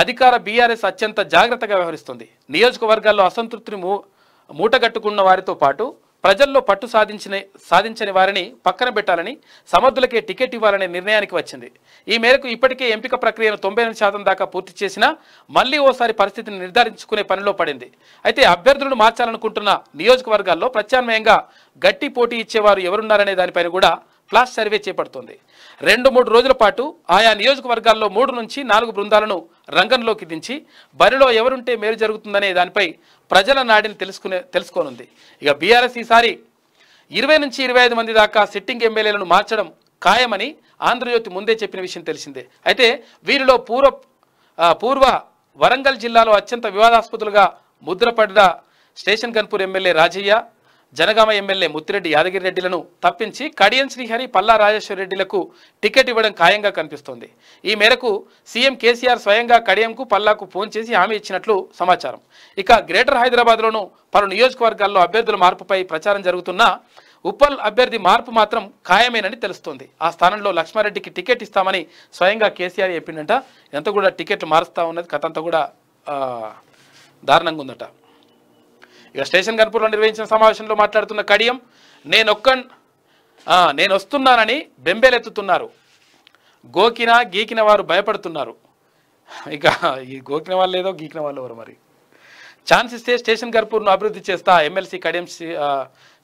అధికార బీఆర్ఎస్ అత్యంత జాగ్రత్తగా వ్యవహరిస్తుంది నియోజకవర్గాల్లో అసంతృప్తిని మూ మూటగట్టుకున్న వారితో పాటు ప్రజల్లో పట్టు సాధించిన సాధించని వారిని పక్కన పెట్టాలని సమర్థులకే టికెట్ ఇవ్వాలనే నిర్ణయానికి వచ్చింది ఈ మేరకు ఇప్పటికే ఎంపిక ప్రక్రియను తొంభై శాతం దాకా పూర్తి చేసినా మళ్లీ ఓసారి పరిస్థితిని నిర్ధారించుకునే పనిలో పడింది అయితే అభ్యర్థులను మార్చాలనుకుంటున్న నియోజకవర్గాల్లో ప్రత్యామ్నాయంగా గట్టి పోటీ ఇచ్చేవారు ఎవరున్నారనే దానిపైన కూడా ఫ్లాష్ సర్వే చేపడుతోంది రెండు మూడు రోజుల పాటు ఆయా నియోజకవర్గాల్లో మూడు నుంచి నాలుగు బృందాలను రంగంలోకి దించి బరిలో ఎవరుంటే మేలు జరుగుతుందనే దానిపై ప్రజల నాడిని తెలుసుకునే తెలుసుకోనుంది ఇక బీఆర్ఎస్ ఈసారి ఇరవై నుంచి ఇరవై ఐదు మంది దాకా సిట్టింగ్ ఎమ్మెల్యేలను మార్చడం ఖాయమని ఆంధ్రజ్యోతి ముందే చెప్పిన విషయం తెలిసిందే అయితే వీరిలో పూర్వ పూర్వ వరంగల్ జిల్లాలో అత్యంత వివాదాస్పదులుగా ముద్రపడ్డ station Ghanpur MLA Rajaiah Jangaon MLA Muthireddy Yadagiri రెడ్డిలను తప్పించి కడియం శ్రీహరి పల్లా రాజేశ్వర రెడ్డిలకు టికెట్ ఇవ్వడం ఖాయంగా కనిపిస్తోంది ఈ మేరకు సీఎం కేసీఆర్ స్వయంగా కడియంకు పల్లాకు ఫోన్ చేసి హామీ ఇచ్చినట్లు సమాచారం ఇక గ్రేటర్ హైదరాబాద్లోనూ పలు నియోజకవర్గాల్లో అభ్యర్థుల మార్పుపై ప్రచారం జరుగుతున్నా ఉప్పల్ అభ్యర్థి మార్పు మాత్రం ఖాయమేనని తెలుస్తోంది ఆ స్థానంలో లక్ష్మారెడ్డికి టికెట్ ఇస్తామని స్వయంగా కేసీఆర్ చెప్పిండట ఎంత కూడా టికెట్ మారుస్తా ఉన్నది కథ కూడా దారుణంగా ఉందట ఇక స్టేషన్ కనుపూర్లో నిర్వహించిన సమావేశంలో మాట్లాడుతున్న కడియం నేనొక్క నేను వస్తున్నానని బెంబేలెత్తుతున్నారు గోకిన గీకిన వారు భయపడుతున్నారు ఇక ఈ గోకిన వాళ్ళు ఏదో గీకిన వాళ్ళు ఎవరు మరి ఛాన్స్ ఇస్తే స్టేషన్ కర్పూర్ను అభివృద్ధి చేస్తా ఎమ్మెల్సీ కడియం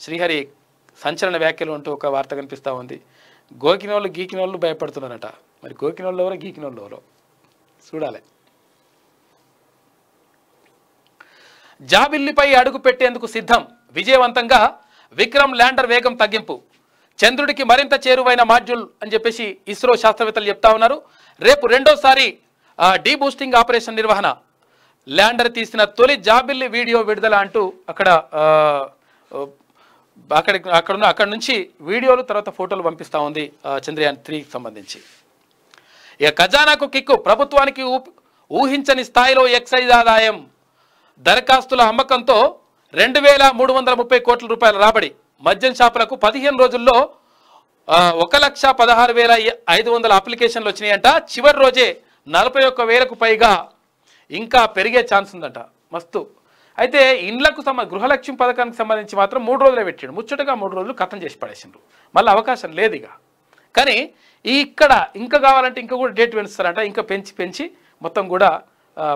శ్రీహరి సంచలన వ్యాఖ్యలు అంటూ ఒక వార్త కనిపిస్తూ ఉంది గోకిన వాళ్ళు గీకిన వాళ్ళు భయపడుతున్నారట మరి గోకిన వాళ్ళు ఎవరో గీకిన వాళ్ళు ఎవరో చూడాలి జాబిల్లిపై అడుగు పెట్టేందుకు సిద్ధం విజయవంతంగా విక్రమ్ ల్యాండర్ వేగం తగ్గింపు చంద్రుడికి మరింత చేరువైన మాడ్యూల్ అని చెప్పేసి ఇస్రో శాస్త్రవేత్తలు చెప్తా ఉన్నారు రేపు రెండోసారి డీ బూస్టింగ్ ఆపరేషన్ నిర్వహణ ల్యాండర్ తీసిన తొలి జాబిల్లి వీడియో విడుదల అంటూ అక్కడ అక్కడ అక్కడున్న అక్కడ నుంచి వీడియోలు తర్వాత ఫోటోలు పంపిస్తూ ఉంది చంద్రయాన్ త్రీకి సంబంధించి ఇక ఖజానాకు కిక్కు ప్రభుత్వానికి ఊహించని స్థాయిలో ఎక్సైజ్ ఆదాయం దరఖాస్తుల అమ్మకంతో రెండు వేల మూడు వందల ముప్పై కోట్ల రూపాయల రాబడి మద్యం షాపులకు పదిహేను రోజుల్లో ఒక లక్ష పదహారు వేల ఐదు వందల అప్లికేషన్లు వచ్చినాయంట చివరి రోజే నలభై ఒక్క వేలకు పైగా ఇంకా పెరిగే ఛాన్స్ ఉందంట మస్తు అయితే ఇండ్లకు సంబ గృహలక్ష్యం పథకానికి సంబంధించి మాత్రం మూడు రోజులే పెట్టాడు ముచ్చటగా మూడు రోజులు కథం చేసి పడేసిండ్రు మళ్ళీ అవకాశం లేదు ఇక కానీ ఈ ఇక్కడ ఇంకా కావాలంటే ఇంకా కూడా డేట్ పెంచుతారంట ఇంకా పెంచి పెంచి మొత్తం కూడా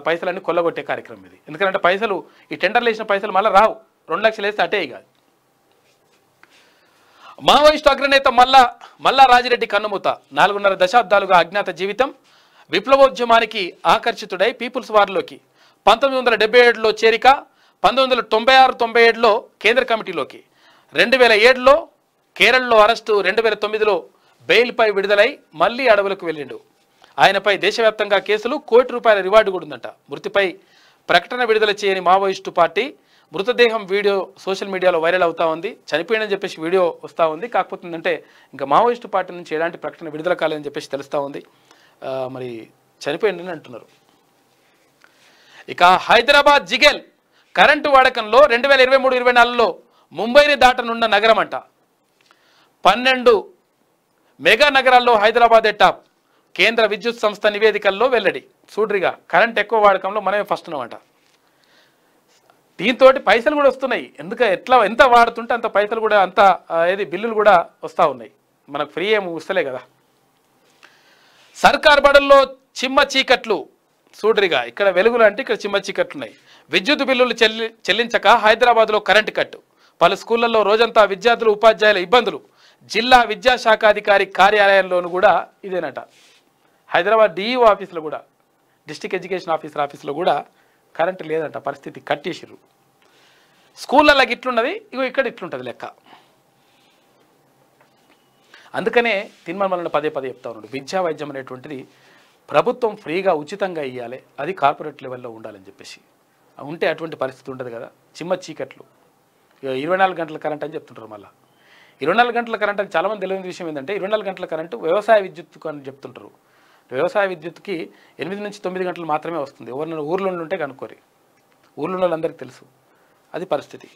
పైసలన్నీ కొల్లగొట్టే కార్యక్రమం ఇది ఎందుకంటే పైసలు ఈ టెండర్లు వేసిన పైసలు మళ్ళీ రావు రెండు లక్షలు వేస్తే అటే కాదు మావోయిస్ట్ అగ్రనేత మల్లా మల్లా రాజిరెడ్డి కన్నుమూత నాలుగున్నర దశాబ్దాలుగా అజ్ఞాత జీవితం విప్లవోద్యమానికి ఆకర్షితుడై పీపుల్స్ వార్లోకి పంతొమ్మిది వందల డెబ్బై ఏడులో చేరిక పంతొమ్మిది వందల తొంభై ఆరు తొంభై ఏడులో కేంద్ర కమిటీలోకి రెండు వేల ఏడులో కేరళలో అరెస్టు రెండు వేల తొమ్మిదిలో బెయిల్పై విడుదలై మళ్ళీ అడవులకు వెళ్ళిండు ఆయనపై దేశవ్యాప్తంగా కేసులు కోటి రూపాయల రివార్డు కూడా ఉందంట మృతిపై ప్రకటన విడుదల చేయని మావోయిస్టు పార్టీ మృతదేహం వీడియో సోషల్ మీడియాలో వైరల్ అవుతా ఉంది చనిపోయిందని చెప్పేసి వీడియో వస్తూ ఉంది కాకపోతే ఏంటంటే ఇంకా మావోయిస్టు పార్టీ నుంచి ఎలాంటి ప్రకటన విడుదల కాలేదని చెప్పేసి తెలుస్తూ ఉంది మరి చనిపోయిందని అంటున్నారు ఇక హైదరాబాద్ జిగెల్ కరెంటు వాడకంలో రెండు వేల ఇరవై మూడు ఇరవై నాలుగులో ముంబైని దాటనున్న నగరం అంట పన్నెండు మెగా నగరాల్లో హైదరాబాద్ టాప్ కేంద్ర విద్యుత్ సంస్థ నివేదికల్లో వెల్లడి చూడ్రిగా కరెంట్ ఎక్కువ వాడకంలో మనమే ఫస్ట్ అనమాట దీంతో పైసలు కూడా వస్తున్నాయి ఎందుక ఎట్లా ఎంత వాడుతుంటే అంత పైసలు కూడా అంత ఏది బిల్లులు కూడా వస్తూ ఉన్నాయి మనకు ఫ్రీ ఏమి వస్తలే కదా సర్కార్ బడుల్లో చిమ్మ చీకట్లు చూడ్రిగా ఇక్కడ వెలుగులు అంటే ఇక్కడ చిమ్మ చీకట్లు ఉన్నాయి విద్యుత్ బిల్లులు చెల్లి చెల్లించక హైదరాబాద్లో కరెంటు కట్టు పలు స్కూళ్లలో రోజంతా విద్యార్థులు ఉపాధ్యాయుల ఇబ్బందులు జిల్లా విద్యాశాఖాధికారి కార్యాలయంలోనూ కూడా ఇదేనట హైదరాబాద్ డిఈఓ e ఆఫీస్లో కూడా డిస్టిక్ ఎడ్యుకేషన్ ఆఫీసర్ ఆఫీస్లో కూడా కరెంటు లేదంట పరిస్థితి కట్టేసిర్రు స్కూళ్ళలో ఇట్లున్నది ఇగో ఇక్కడ ఇట్లుంటుంది లెక్క అందుకనే తిన్మలను పదే పదే చెప్తా ఉన్నాడు విద్యా వైద్యం అనేటువంటిది ప్రభుత్వం ఫ్రీగా ఉచితంగా ఇవ్వాలి అది కార్పొరేట్ లెవెల్లో ఉండాలని చెప్పేసి ఉంటే అటువంటి పరిస్థితి ఉండదు కదా చిమ్మ చీకట్లు ఇరవై నాలుగు గంటల కరెంట్ అని చెప్తుంటారు మళ్ళీ ఇరవై నాలుగు గంటల కరెంట్ అని చాలామంది తెలియని విషయం ఏంటంటే ఇరవై నాలుగు గంటల కరెంటు వ్యవసాయ విద్యుత్తు అని చెప్తుంటారు వ్యవసాయ విద్యుత్కి ఎనిమిది నుంచి తొమ్మిది గంటలు మాత్రమే వస్తుంది ఎవరినైనా ఊర్లో ఉంటే కనుక్కోరి ఊర్లో వాళ్ళందరికీ తెలుసు అది పరిస్థితి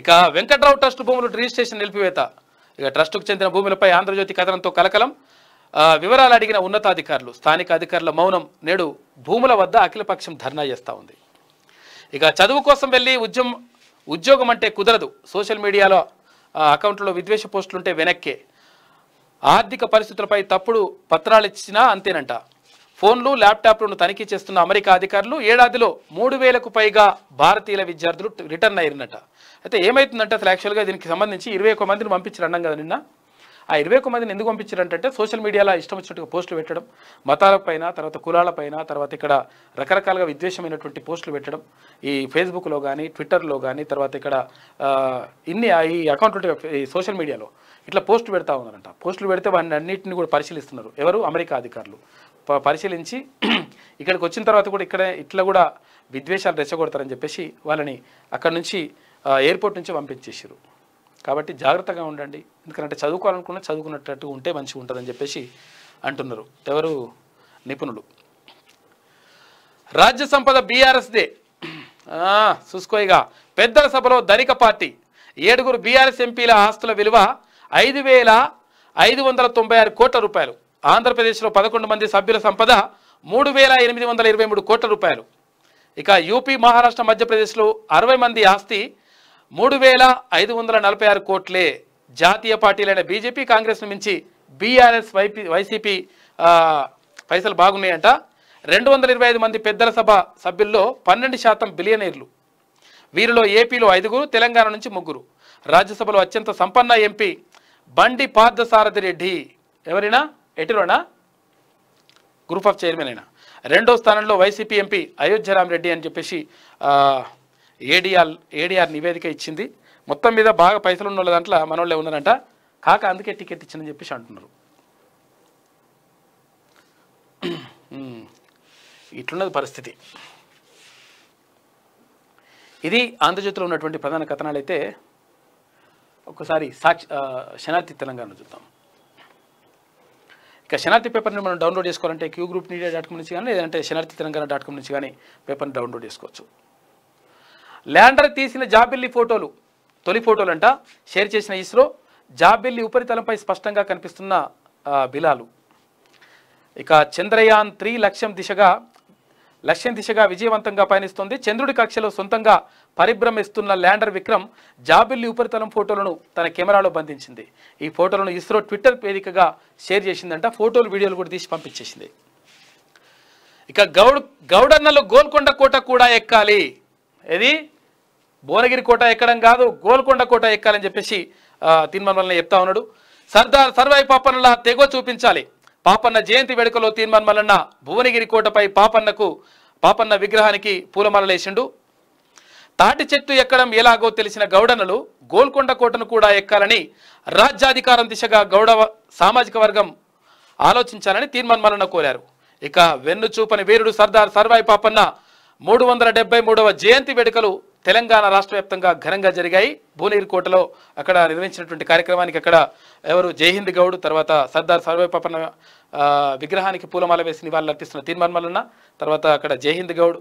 ఇక వెంకట్రావు ట్రస్ట్ భూములు రిజిస్ట్రేషన్ నిలిపివేత ఇక ట్రస్టుకు చెందిన భూములపై ఆంధ్రజ్యోతి కథనంతో కలకలం వివరాలు అడిగిన ఉన్నతాధికారులు స్థానిక అధికారుల మౌనం నేడు భూముల వద్ద అఖిలపక్షం ధర్నా చేస్తూ ఉంది ఇక చదువు కోసం వెళ్ళి ఉద్యమం ఉద్యోగం అంటే కుదరదు సోషల్ మీడియాలో అకౌంట్లో విద్వేష పోస్టులుంటే వెనక్కే ఆర్థిక పరిస్థితులపై తప్పుడు పత్రాలు ఇచ్చినా అంతేనంట ఫోన్లు ల్యాప్టాప్లను తనిఖీ చేస్తున్న అమెరికా అధికారులు ఏడాదిలో మూడు వేలకు పైగా భారతీయుల విద్యార్థులు రిటర్న్ అయ్యారనట అయితే ఏమవుతుందంటే అసలు యాక్చువల్గా దీనికి సంబంధించి ఇరవై ఒక్క మందిని పంపించారు అన్నాం కదా నిన్న ఆ ఇరవై ఒక్క మందిని ఎందుకు పంపించారంటే సోషల్ మీడియాలో ఇష్టం వచ్చినట్టుగా పోస్టులు పెట్టడం మతాలపైన తర్వాత కులాలపైన తర్వాత ఇక్కడ రకరకాలుగా విద్వేషమైనటువంటి పోస్టులు పెట్టడం ఈ ఫేస్బుక్లో కానీ ట్విట్టర్లో కానీ తర్వాత ఇక్కడ ఇన్ని ఈ అకౌంట్ సోషల్ మీడియాలో ఇట్లా పోస్టులు పెడతా ఉన్నారంట పోస్టులు పెడితే వాటిని అన్నింటిని కూడా పరిశీలిస్తున్నారు ఎవరు అమెరికా అధికారులు పరిశీలించి [CLEARS THROAT] ఇక్కడికి వచ్చిన తర్వాత కూడా ఇక్కడే ఇట్లా కూడా విద్వేషాలు రెచ్చగొడతారని చెప్పేసి వాళ్ళని అక్కడ నుంచి ఎయిర్పోర్ట్ నుంచి పంపించేసారు కాబట్టి జాగ్రత్తగా ఉండండి ఎందుకంటే చదువుకోవాలనుకున్న చదువుకున్నట్టు ఉంటే మంచిగా ఉంటుందని చెప్పేసి అంటున్నారు ఎవరు నిపుణులు రాజ్య సంపద బీఆర్ఎస్దే [CLEARS THROAT] చూసుకోయిగా పెద్దల సభలో ధనిక పార్టీ ఏడుగురు బీఆర్ఎస్ ఎంపీల ఆస్తుల విలువ ఐదు వేల ఐదు వందల తొంభై ఆరు కోట్ల రూపాయలు ఆంధ్రప్రదేశ్లో పదకొండు మంది సభ్యుల సంపద మూడు వేల ఎనిమిది వందల ఇరవై మూడు కోట్ల రూపాయలు ఇక యూపీ మహారాష్ట్ర మధ్యప్రదేశ్లో అరవై మంది ఆస్తి మూడు వేల ఐదు వందల నలభై ఆరు కోట్లే జాతీయ పార్టీలైన బీజేపీ కాంగ్రెస్ను మించి బీఆర్ఎస్ వైపీ వైసీపీ పైసలు బాగున్నాయంట రెండు వందల ఇరవై ఐదు మంది పెద్దల సభ సభ్యుల్లో పన్నెండు శాతం బిలియనీర్లు వీరిలో ఏపీలో ఐదుగురు తెలంగాణ నుంచి ముగ్గురు రాజ్యసభలో అత్యంత సంపన్న ఎంపీ బండి పార్థసారథి రెడ్డి ఎవరైనా ఎటిలోనా గ్రూప్ ఆఫ్ చైర్మన్ అయినా రెండో స్థానంలో వైసీపీ ఎంపీ అయోధ్యరామ్ రెడ్డి అని చెప్పేసి ఏడిఆర్ ఏడిఆర్ నివేదిక ఇచ్చింది మొత్తం మీద బాగా పైసలు ఉన్న దాంట్లో మనోళ్ళే ఉన్నారంట కాక అందుకే టికెట్ ఇచ్చిందని చెప్పేసి అంటున్నారు ఇట్లున్నది పరిస్థితి ఇది ఆంధ్రజ్యోతిలో ఉన్నటువంటి ప్రధాన కథనాలు అయితే ఒకసారి సాక్షి శనార్థి తెలంగాణ చూద్దాం ఇక శనార్థి పేపర్ని మనం డౌన్లోడ్ చేసుకోవాలంటే Q group media dot com నుంచి కానీ లేదంటే శనార్థి తెలంగాణ డాట్ కామ్ నుంచి కానీ పేపర్ని డౌన్లోడ్ చేసుకోవచ్చు ల్యాండర్ తీసిన జాబిల్లి ఫోటోలు తొలి ఫోటోలు అంట షేర్ చేసిన ఇస్రో జాబిల్లి ఉపరితలంపై స్పష్టంగా కనిపిస్తున్న బిలాలు ఇక చంద్రయాన్ త్రీ లక్ష్యం దిశగా లక్ష్యం దిశగా విజయవంతంగా పయనిస్తుంది చంద్రుడి కక్షలో సొంతంగా పరిభ్రమిస్తున్న ల్యాండర్ విక్రమ్ జాబిల్లి ఉపరితలం ఫోటోలను తన కెమెరాలో బంధించింది ఈ ఫోటోలను ఇస్రో ట్విట్టర్ వేదికగా షేర్ చేసిందంట ఫోటోలు వీడియోలు కూడా తీసి పంపించేసింది ఇక గౌడ్ గౌడన్నలు గోల్కొండ కోట కూడా ఎక్కాలి ఏది భువనగిరి కోట ఎక్కడం కాదు గోల్కొండ కోట ఎక్కాలని చెప్పేసి తీన్మన్మల్ని చెప్తా ఉన్నాడు సర్దార్ సర్వై పాపన్నల తెగో చూపించాలి పాపన్న జయంతి వేడుకలో తీన్మన్మలన్న భువనగిరి కోటపై పాపన్నకు పాపన్న విగ్రహానికి వేసిండు తాటి చెట్టు ఎక్కడం ఎలాగో తెలిసిన గౌడనలు గోల్కొండ కోటను కూడా ఎక్కాలని రాజ్యాధికారం దిశగా గౌడ సామాజిక వర్గం ఆలోచించాలని తీర్మానమాలను కోరారు ఇక వెన్ను చూపని వీరుడు సర్దార్ సర్వాయి పాపన్న మూడు వందల డెబ్బై మూడవ జయంతి వేడుకలు తెలంగాణ రాష్ట్ర వ్యాప్తంగా ఘనంగా జరిగాయి భువనగిరి కోటలో అక్కడ నిర్వహించినటువంటి కార్యక్రమానికి అక్కడ ఎవరు జయహింద్ గౌడ్ తర్వాత సర్దార్ సర్వాయి పాపన్న విగ్రహానికి పూలమాల వేసి నివాళులు అర్పిస్తున్న తీర్మానమాలన్న తర్వాత అక్కడ జయహింద్ గౌడ్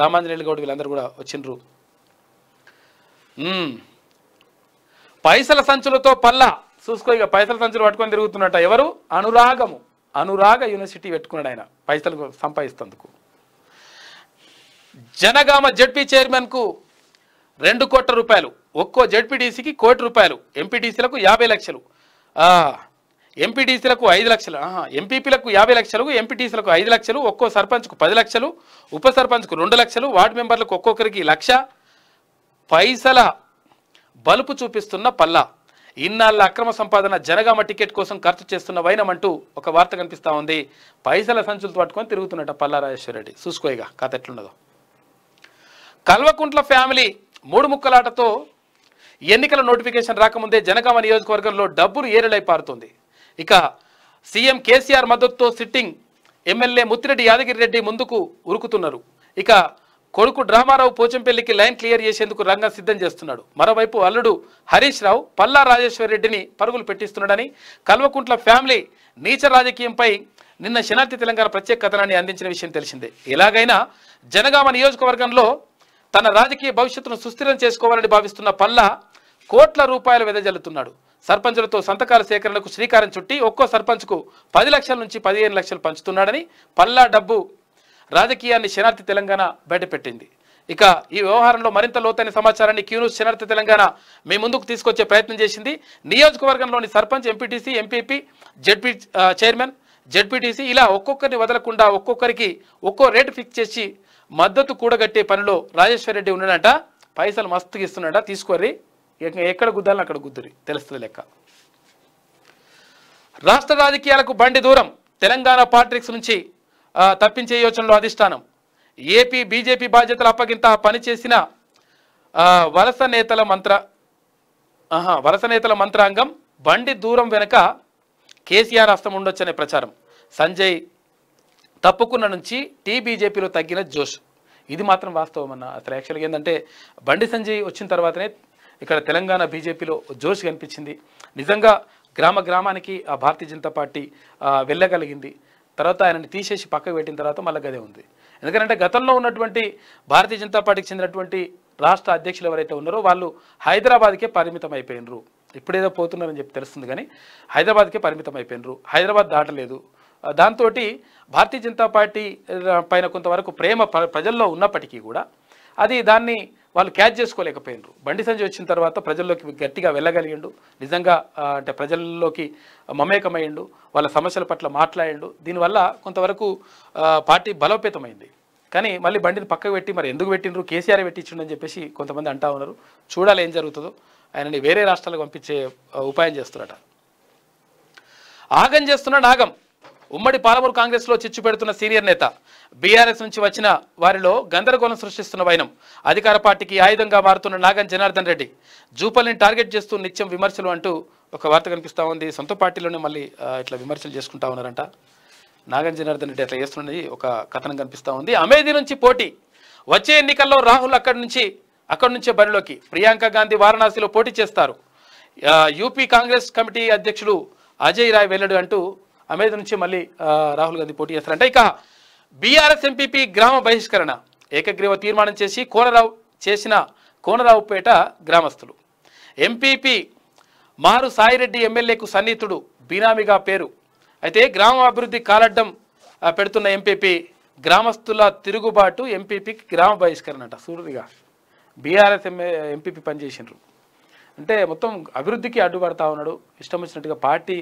రామాంజనేయులు గౌడ్ వీళ్ళందరూ కూడా వచ్చిండ్రు పైసల సంచులతో పల్లా చూసుకో ఇక పైసల సంచులు పట్టుకొని తిరుగుతున్నట్ట ఎవరు అనురాగము అనురాగ యూనివర్సిటీ పెట్టుకున్నాడు ఆయన పైసలు సంపాదిస్తందుకు జనగామ జడ్పీ చైర్మన్కు రెండు కోట్ల రూపాయలు ఒక్కో జడ్పీడీసీకి కోటి రూపాయలు ఎంపీటీసీలకు యాభై లక్షలు ఎంపీటీసీలకు ఐదు లక్షలు ఎంపీపీలకు యాభై లక్షలు ఎంపీటీసీలకు ఐదు లక్షలు ఒక్కో సర్పంచ్కు పది లక్షలు ఉప సర్పంచ్కు రెండు లక్షలు వార్డు మెంబర్లకు ఒక్కొక్కరికి లక్ష పైసల బలుపు చూపిస్తున్న పల్ల ఇన్నాళ్ళ అక్రమ సంపాదన జనగామ టికెట్ కోసం ఖర్చు చేస్తున్న వైనమంటూ ఒక వార్త కనిపిస్తూ ఉంది పైసల సంచులతో పట్టుకొని తిరుగుతున్నట పల్లా రాజేశ్వరరెడ్డి చూసుకోయిగా కథ ఎట్లుండదో కల్వకుంట్ల ఫ్యామిలీ మూడు ముక్కలాటతో ఎన్నికల నోటిఫికేషన్ రాకముందే జనగామ నియోజకవర్గంలో డబ్బులు ఏరలై పారుతుంది ఇక సీఎం కేసీఆర్ మద్దతుతో సిట్టింగ్ ఎమ్మెల్యే ముత్తిరెడ్డి యాదగిరి రెడ్డి ముందుకు ఉరుకుతున్నారు ఇక కొడుకు డ్రామారావు పోచంపల్లికి లైన్ క్లియర్ చేసేందుకు రంగం సిద్ధం చేస్తున్నాడు మరోవైపు అల్లుడు హరీష్ రావు పల్లా రాజేశ్వర్ రెడ్డిని పరుగులు పెట్టిస్తున్నాడని కల్వకుంట్ల ఫ్యామిలీ నీచ రాజకీయంపై నిన్న శనాతి తెలంగాణ ప్రత్యేక కథనాన్ని అందించిన విషయం తెలిసిందే ఎలాగైనా జనగామ నియోజకవర్గంలో తన రాజకీయ భవిష్యత్తును సుస్థిరం చేసుకోవాలని భావిస్తున్న పల్లా కోట్ల రూపాయలు వెదజల్లుతున్నాడు సర్పంచులతో సంతకాల సేకరణకు శ్రీకారం చుట్టి ఒక్కో సర్పంచ్కు పది లక్షల నుంచి పదిహేను లక్షలు పంచుతున్నాడని పల్లా డబ్బు రాజకీయాన్ని శనార్తి తెలంగాణ బయటపెట్టింది ఇక ఈ వ్యవహారంలో మరింత లోతైన సమాచారాన్ని న్యూస్ శనార్థి తెలంగాణ మీ ముందుకు తీసుకొచ్చే ప్రయత్నం చేసింది నియోజకవర్గంలోని sarpanch MPTC MPP ZP chairman ZPTC ఇలా ఒక్కొక్కరిని వదలకుండా ఒక్కొక్కరికి ఒక్కో రేటు ఫిక్స్ చేసి మద్దతు కూడగట్టే పనిలో రాజేశ్వర్ రెడ్డి ఉన్నాడంట పైసలు ఇస్తున్నాడా తీసుకోర్రీ ఎక్కడ గుద్దాలని అక్కడ గుద్దురి తెలుస్తుంది లెక్క రాష్ట్ర రాజకీయాలకు బండి దూరం తెలంగాణ పాలిటిక్స్ నుంచి తప్పించే యోచనలో అధిష్టానం ఏపీ బీజేపీ బాధ్యతలు అప్పగింత పనిచేసిన వలస నేతల మంత్ర వలస నేతల మంత్రాంగం బండి దూరం వెనుక కేసీఆర్ హస్తం ఉండొచ్చనే ప్రచారం సంజయ్ తప్పుకున్న నుంచి టీ బీజేపీలో తగ్గిన జోష్ ఇది మాత్రం వాస్తవం అన్న అసలు యాక్చువల్గా ఏంటంటే బండి సంజయ్ వచ్చిన తర్వాతనే ఇక్కడ తెలంగాణ బీజేపీలో జోష్ కనిపించింది నిజంగా గ్రామ గ్రామానికి ఆ భారతీయ జనతా పార్టీ వెళ్ళగలిగింది తర్వాత ఆయనని తీసేసి పక్కకు పెట్టిన తర్వాత మళ్ళీ గదే ఉంది ఎందుకంటే గతంలో ఉన్నటువంటి భారతీయ జనతా పార్టీకి చెందినటువంటి రాష్ట్ర అధ్యక్షులు ఎవరైతే ఉన్నారో వాళ్ళు హైదరాబాద్కే పరిమితం అయిపోయినరు ఇప్పుడేదో పోతున్నారని చెప్పి తెలుస్తుంది కానీ హైదరాబాద్కే పరిమితం అయిపోయినరు హైదరాబాద్ దాటలేదు దాంతో భారతీయ జనతా పార్టీ పైన కొంతవరకు ప్రేమ ప్రజల్లో ఉన్నప్పటికీ కూడా అది దాన్ని వాళ్ళు క్యాచ్ చేసుకోలేకపోయినారు బండి సంజయ్ వచ్చిన తర్వాత ప్రజల్లోకి గట్టిగా వెళ్ళగలిగిండు నిజంగా అంటే ప్రజల్లోకి మమేకమైండు వాళ్ళ సమస్యల పట్ల మాట్లాడిండు దీనివల్ల కొంతవరకు పార్టీ బలోపేతమైంది కానీ మళ్ళీ బండిని పక్కకు పెట్టి మరి ఎందుకు పెట్టినరు కేసీఆర్ పెట్టించుండని చెప్పేసి కొంతమంది అంటా ఉన్నారు చూడాలి ఏం జరుగుతుందో ఆయనని వేరే రాష్ట్రాలకు పంపించే ఉపాయం చేస్తున్నట ఆగం చేస్తున్నాడు ఆగం ఉమ్మడి పాలమూరు కాంగ్రెస్లో చిచ్చు పెడుతున్న సీనియర్ నేత బీఆర్ఎస్ నుంచి వచ్చిన వారిలో గందరగోళం సృష్టిస్తున్న వైనం అధికార పార్టీకి ఆయుధంగా మారుతున్న నాగన్ జనార్దన్ రెడ్డి జూపల్ని టార్గెట్ చేస్తూ నిత్యం విమర్శలు అంటూ ఒక వార్త కనిపిస్తూ ఉంది సొంత పార్టీలోనే మళ్ళీ ఇట్లా విమర్శలు చేసుకుంటా ఉన్నారంట నాగన్ జనార్దన్ రెడ్డి అట్లా చేస్తున్నది ఒక కథనం కనిపిస్తూ ఉంది అమేధి నుంచి పోటీ వచ్చే ఎన్నికల్లో రాహుల్ అక్కడి నుంచి అక్కడి నుంచే బరిలోకి ప్రియాంక గాంధీ వారణాసిలో పోటీ చేస్తారు యూపీ కాంగ్రెస్ కమిటీ అధ్యక్షుడు అజయ్ రాయ్ వెల్లడు అంటూ అమెరికా నుంచి మళ్ళీ రాహుల్ గాంధీ పోటీ చేస్తారంటే ఇక బీఆర్ఎస్ ఎంపీపీ గ్రామ బహిష్కరణ ఏకగ్రీవ తీర్మానం చేసి కోనరావు చేసిన కోనరావుపేట గ్రామస్తులు ఎంపీపీ మారు సాయిరెడ్డి ఎమ్మెల్యేకు సన్నిహితుడు బీనామిగా పేరు అయితే గ్రామ అభివృద్ధి కాలడ్డం పెడుతున్న ఎంపీపీ గ్రామస్తుల తిరుగుబాటు ఎంపీపీకి గ్రామ బహిష్కరణ అంట సూర్యుడిగా బీఆర్ఎస్ ఎంఏ ఎంపీపీ పనిచేసినారు అంటే మొత్తం అభివృద్ధికి అడ్డుపడతా ఉన్నాడు ఇష్టం వచ్చినట్టుగా పార్టీ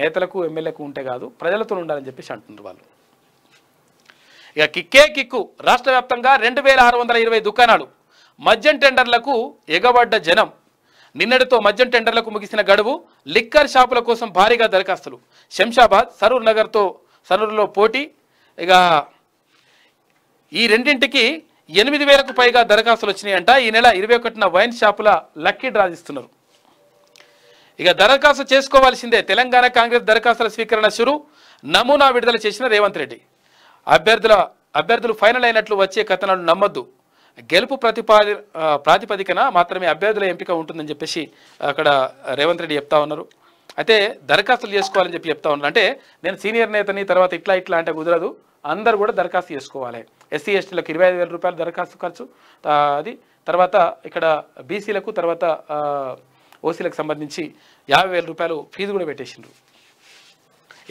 నేతలకు ఎమ్మెల్యేకు ఉంటే కాదు ప్రజలతో ఉండాలని చెప్పేసి అంటున్నారు వాళ్ళు ఇక కిక్కే కిక్కు రాష్ట్ర వ్యాప్తంగా రెండు వేల ఆరు వందల ఇరవై దుకాణాలు మద్యం టెండర్లకు ఎగబడ్డ జనం నిన్నటితో మద్యం టెండర్లకు ముగిసిన గడువు లిక్కర్ షాపుల కోసం భారీగా దరఖాస్తులు శంషాబాద్ సరూర్ నగర్తో సరూర్లో పోటీ ఇక ఈ రెండింటికి ఎనిమిది వేలకు పైగా దరఖాస్తులు వచ్చినాయంట ఈ నెల ఇరవై ఒకటిన వైన్ షాపుల లక్కీ డ్రా ఇస్తున్నారు ఇక దరఖాస్తు చేసుకోవాల్సిందే తెలంగాణ కాంగ్రెస్ దరఖాస్తుల స్వీకరణ షురు నమూనా విడుదల చేసిన రేవంత్ రెడ్డి అభ్యర్థుల అభ్యర్థులు ఫైనల్ అయినట్లు వచ్చే కథనాలు నమ్మద్దు గెలుపు ప్రతిపాది ప్రాతిపదికన మాత్రమే అభ్యర్థుల ఎంపిక ఉంటుందని చెప్పేసి అక్కడ రేవంత్ రెడ్డి చెప్తా ఉన్నారు అయితే దరఖాస్తులు చేసుకోవాలని చెప్పి చెప్తా ఉన్నారు అంటే నేను సీనియర్ నేతని తర్వాత ఇట్లా ఇట్లా అంటే కుదరదు అందరు కూడా దరఖాస్తు చేసుకోవాలి ఎస్సీ ఎస్టీలకు ఇరవై ఐదు వేల రూపాయలు దరఖాస్తు ఖర్చు అది తర్వాత ఇక్కడ బీసీలకు తర్వాత ఓసీలకు సంబంధించి యాభై వేల రూపాయలు ఫీజు కూడా పెట్టేసిండ్రు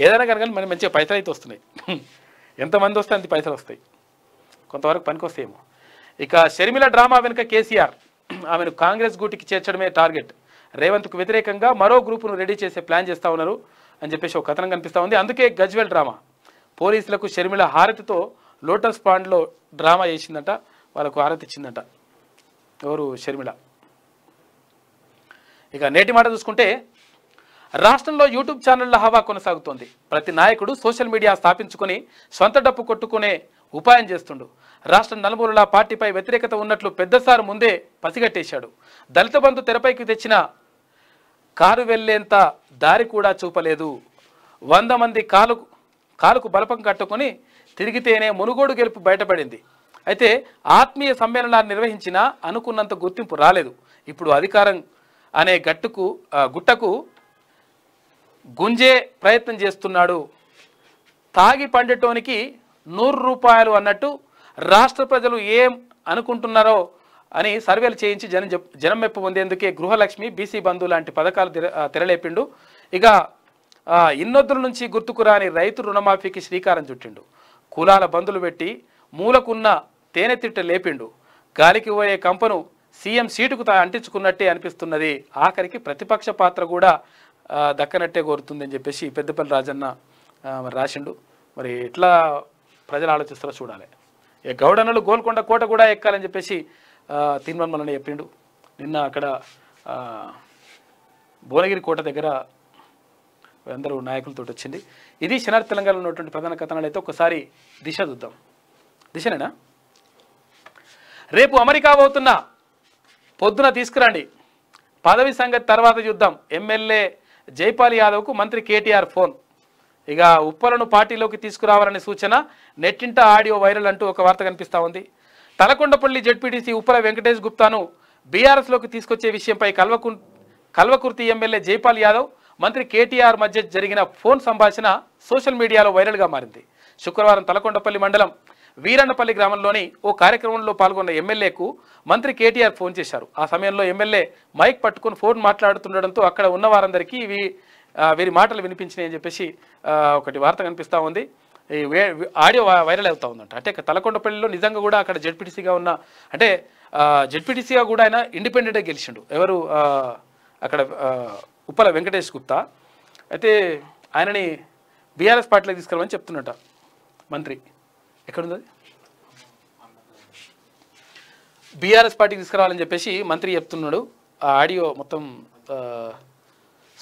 ఏదైనా కనుక మనం మంచిగా పైసలు అయితే వస్తున్నాయి [LAUGHS] ఎంతమంది వస్తే అంత పైసలు వస్తాయి కొంతవరకు వస్తాయేమో ఇక షర్మిల డ్రామా వెనుక కేసీఆర్ [CLEARS THROAT] ఆమెను కాంగ్రెస్ గూటికి చేర్చడమే టార్గెట్ రేవంత్కు వ్యతిరేకంగా మరో గ్రూపును రెడీ చేసే ప్లాన్ చేస్తూ ఉన్నారు అని చెప్పేసి ఒక కథనం కనిపిస్తూ ఉంది అందుకే గజ్వెల్ డ్రామా పోలీసులకు షర్మిల హారతితో లోటస్ పాండ్లో డ్రామా చేసిందట వాళ్ళకు ఆరతిచ్చిందట ఎవరు షర్మిళ ఇక నేటి మాట చూసుకుంటే రాష్ట్రంలో యూట్యూబ్ ఛానళ్ల హవా కొనసాగుతోంది ప్రతి నాయకుడు సోషల్ మీడియా స్థాపించుకుని సొంత డప్పు కొట్టుకునే ఉపాయం చేస్తుండు రాష్ట్రం నలుమూలలా పార్టీపై వ్యతిరేకత ఉన్నట్లు పెద్దసారు ముందే పసిగట్టేశాడు దళిత బంధు తెరపైకి తెచ్చిన కారు వెళ్లేంత దారి కూడా చూపలేదు వంద మంది కాలు కాలుకు బలపం కట్టుకొని తిరిగితేనే మునుగోడు గెలుపు బయటపడింది అయితే ఆత్మీయ సమ్మేళనాన్ని నిర్వహించినా అనుకున్నంత గుర్తింపు రాలేదు ఇప్పుడు అధికారం అనే గట్టుకు గుట్టకు గుంజే ప్రయత్నం చేస్తున్నాడు తాగి పండటోనికి నూరు రూపాయలు అన్నట్టు రాష్ట్ర ప్రజలు ఏం అనుకుంటున్నారో అని సర్వేలు చేయించి జనం జనం మెప్పు పొందేందుకే గృహలక్ష్మి బీసీ బంధువు లాంటి పథకాలు తెరలేపిండు ఇక ఇన్నొద్దుల నుంచి గుర్తుకురాని రైతు రుణమాఫీకి శ్రీకారం చుట్టిండు కులాల బంధులు పెట్టి మూలకున్న తేనెతిట్ట లేపిండు గాలికి పోయే కంపను సీఎం సీటుకు అంటించుకున్నట్టే అనిపిస్తున్నది ఆఖరికి ప్రతిపక్ష పాత్ర కూడా దక్కనట్టే కోరుతుందని చెప్పేసి పెద్దపల్లి రాజన్న మరి రాసిండు మరి ఎట్లా ప్రజలు ఆలోచిస్తారో చూడాలి గౌడన్నలు గోల్కొండ కోట కూడా ఎక్కాలని చెప్పేసి తిరుమల చెప్పిండు నిన్న అక్కడ భువనగిరి కోట దగ్గర అందరూ నాయకులతో వచ్చింది ఇది శనార్ తెలంగాణలో ఉన్నటువంటి ప్రధాన కథనాలు అయితే ఒకసారి దిశ చూద్దాం దిశనేనా రేపు అమెరికా పోతున్న పొద్దున తీసుకురండి పదవి సంగతి తర్వాత చూద్దాం ఎమ్మెల్యే జైపాల్ యాదవ్కు మంత్రి కేటీఆర్ ఫోన్ ఇక ఉప్పలను పార్టీలోకి తీసుకురావాలనే సూచన నెట్టింట ఆడియో వైరల్ అంటూ ఒక వార్త కనిపిస్తూ ఉంది తలకొండపల్లి జడ్పీటీసీ ఉప్పల వెంకటేష్ గుప్తాను బీఆర్ఎస్లోకి తీసుకొచ్చే విషయంపై కల్వకు కల్వకుర్తి ఎమ్మెల్యే జైపాల్ యాదవ్ మంత్రి కేటీఆర్ మధ్య జరిగిన ఫోన్ సంభాషణ సోషల్ మీడియాలో వైరల్గా మారింది శుక్రవారం తలకొండపల్లి మండలం వీరన్నపల్లి గ్రామంలోని ఓ కార్యక్రమంలో పాల్గొన్న ఎమ్మెల్యేకు మంత్రి కేటీఆర్ ఫోన్ చేశారు ఆ సమయంలో ఎమ్మెల్యే మైక్ పట్టుకుని ఫోన్ మాట్లాడుతుండడంతో అక్కడ ఉన్న వారందరికీ ఇవి వీరి మాటలు వినిపించినాయి అని చెప్పేసి ఒకటి వార్త కనిపిస్తూ ఉంది ఈ ఆడియో వైరల్ అవుతా ఉందంట అంటే తలకొండపల్లిలో నిజంగా కూడా అక్కడ జెడ్పీటీసీగా ఉన్న అంటే జెడ్పీటీసీగా కూడా ఆయన ఇండిపెండెంట్గా గెలిచిండు ఎవరు అక్కడ ఉప్పల వెంకటేష్ గుప్తా అయితే ఆయనని బీఆర్ఎస్ పార్టీలోకి తీసుకురామని చెప్తున్నట మంత్రి ఎక్కడుంది బీఆర్ఎస్ పార్టీకి తీసుకురావాలని చెప్పేసి మంత్రి చెప్తున్నాడు ఆ ఆడియో మొత్తం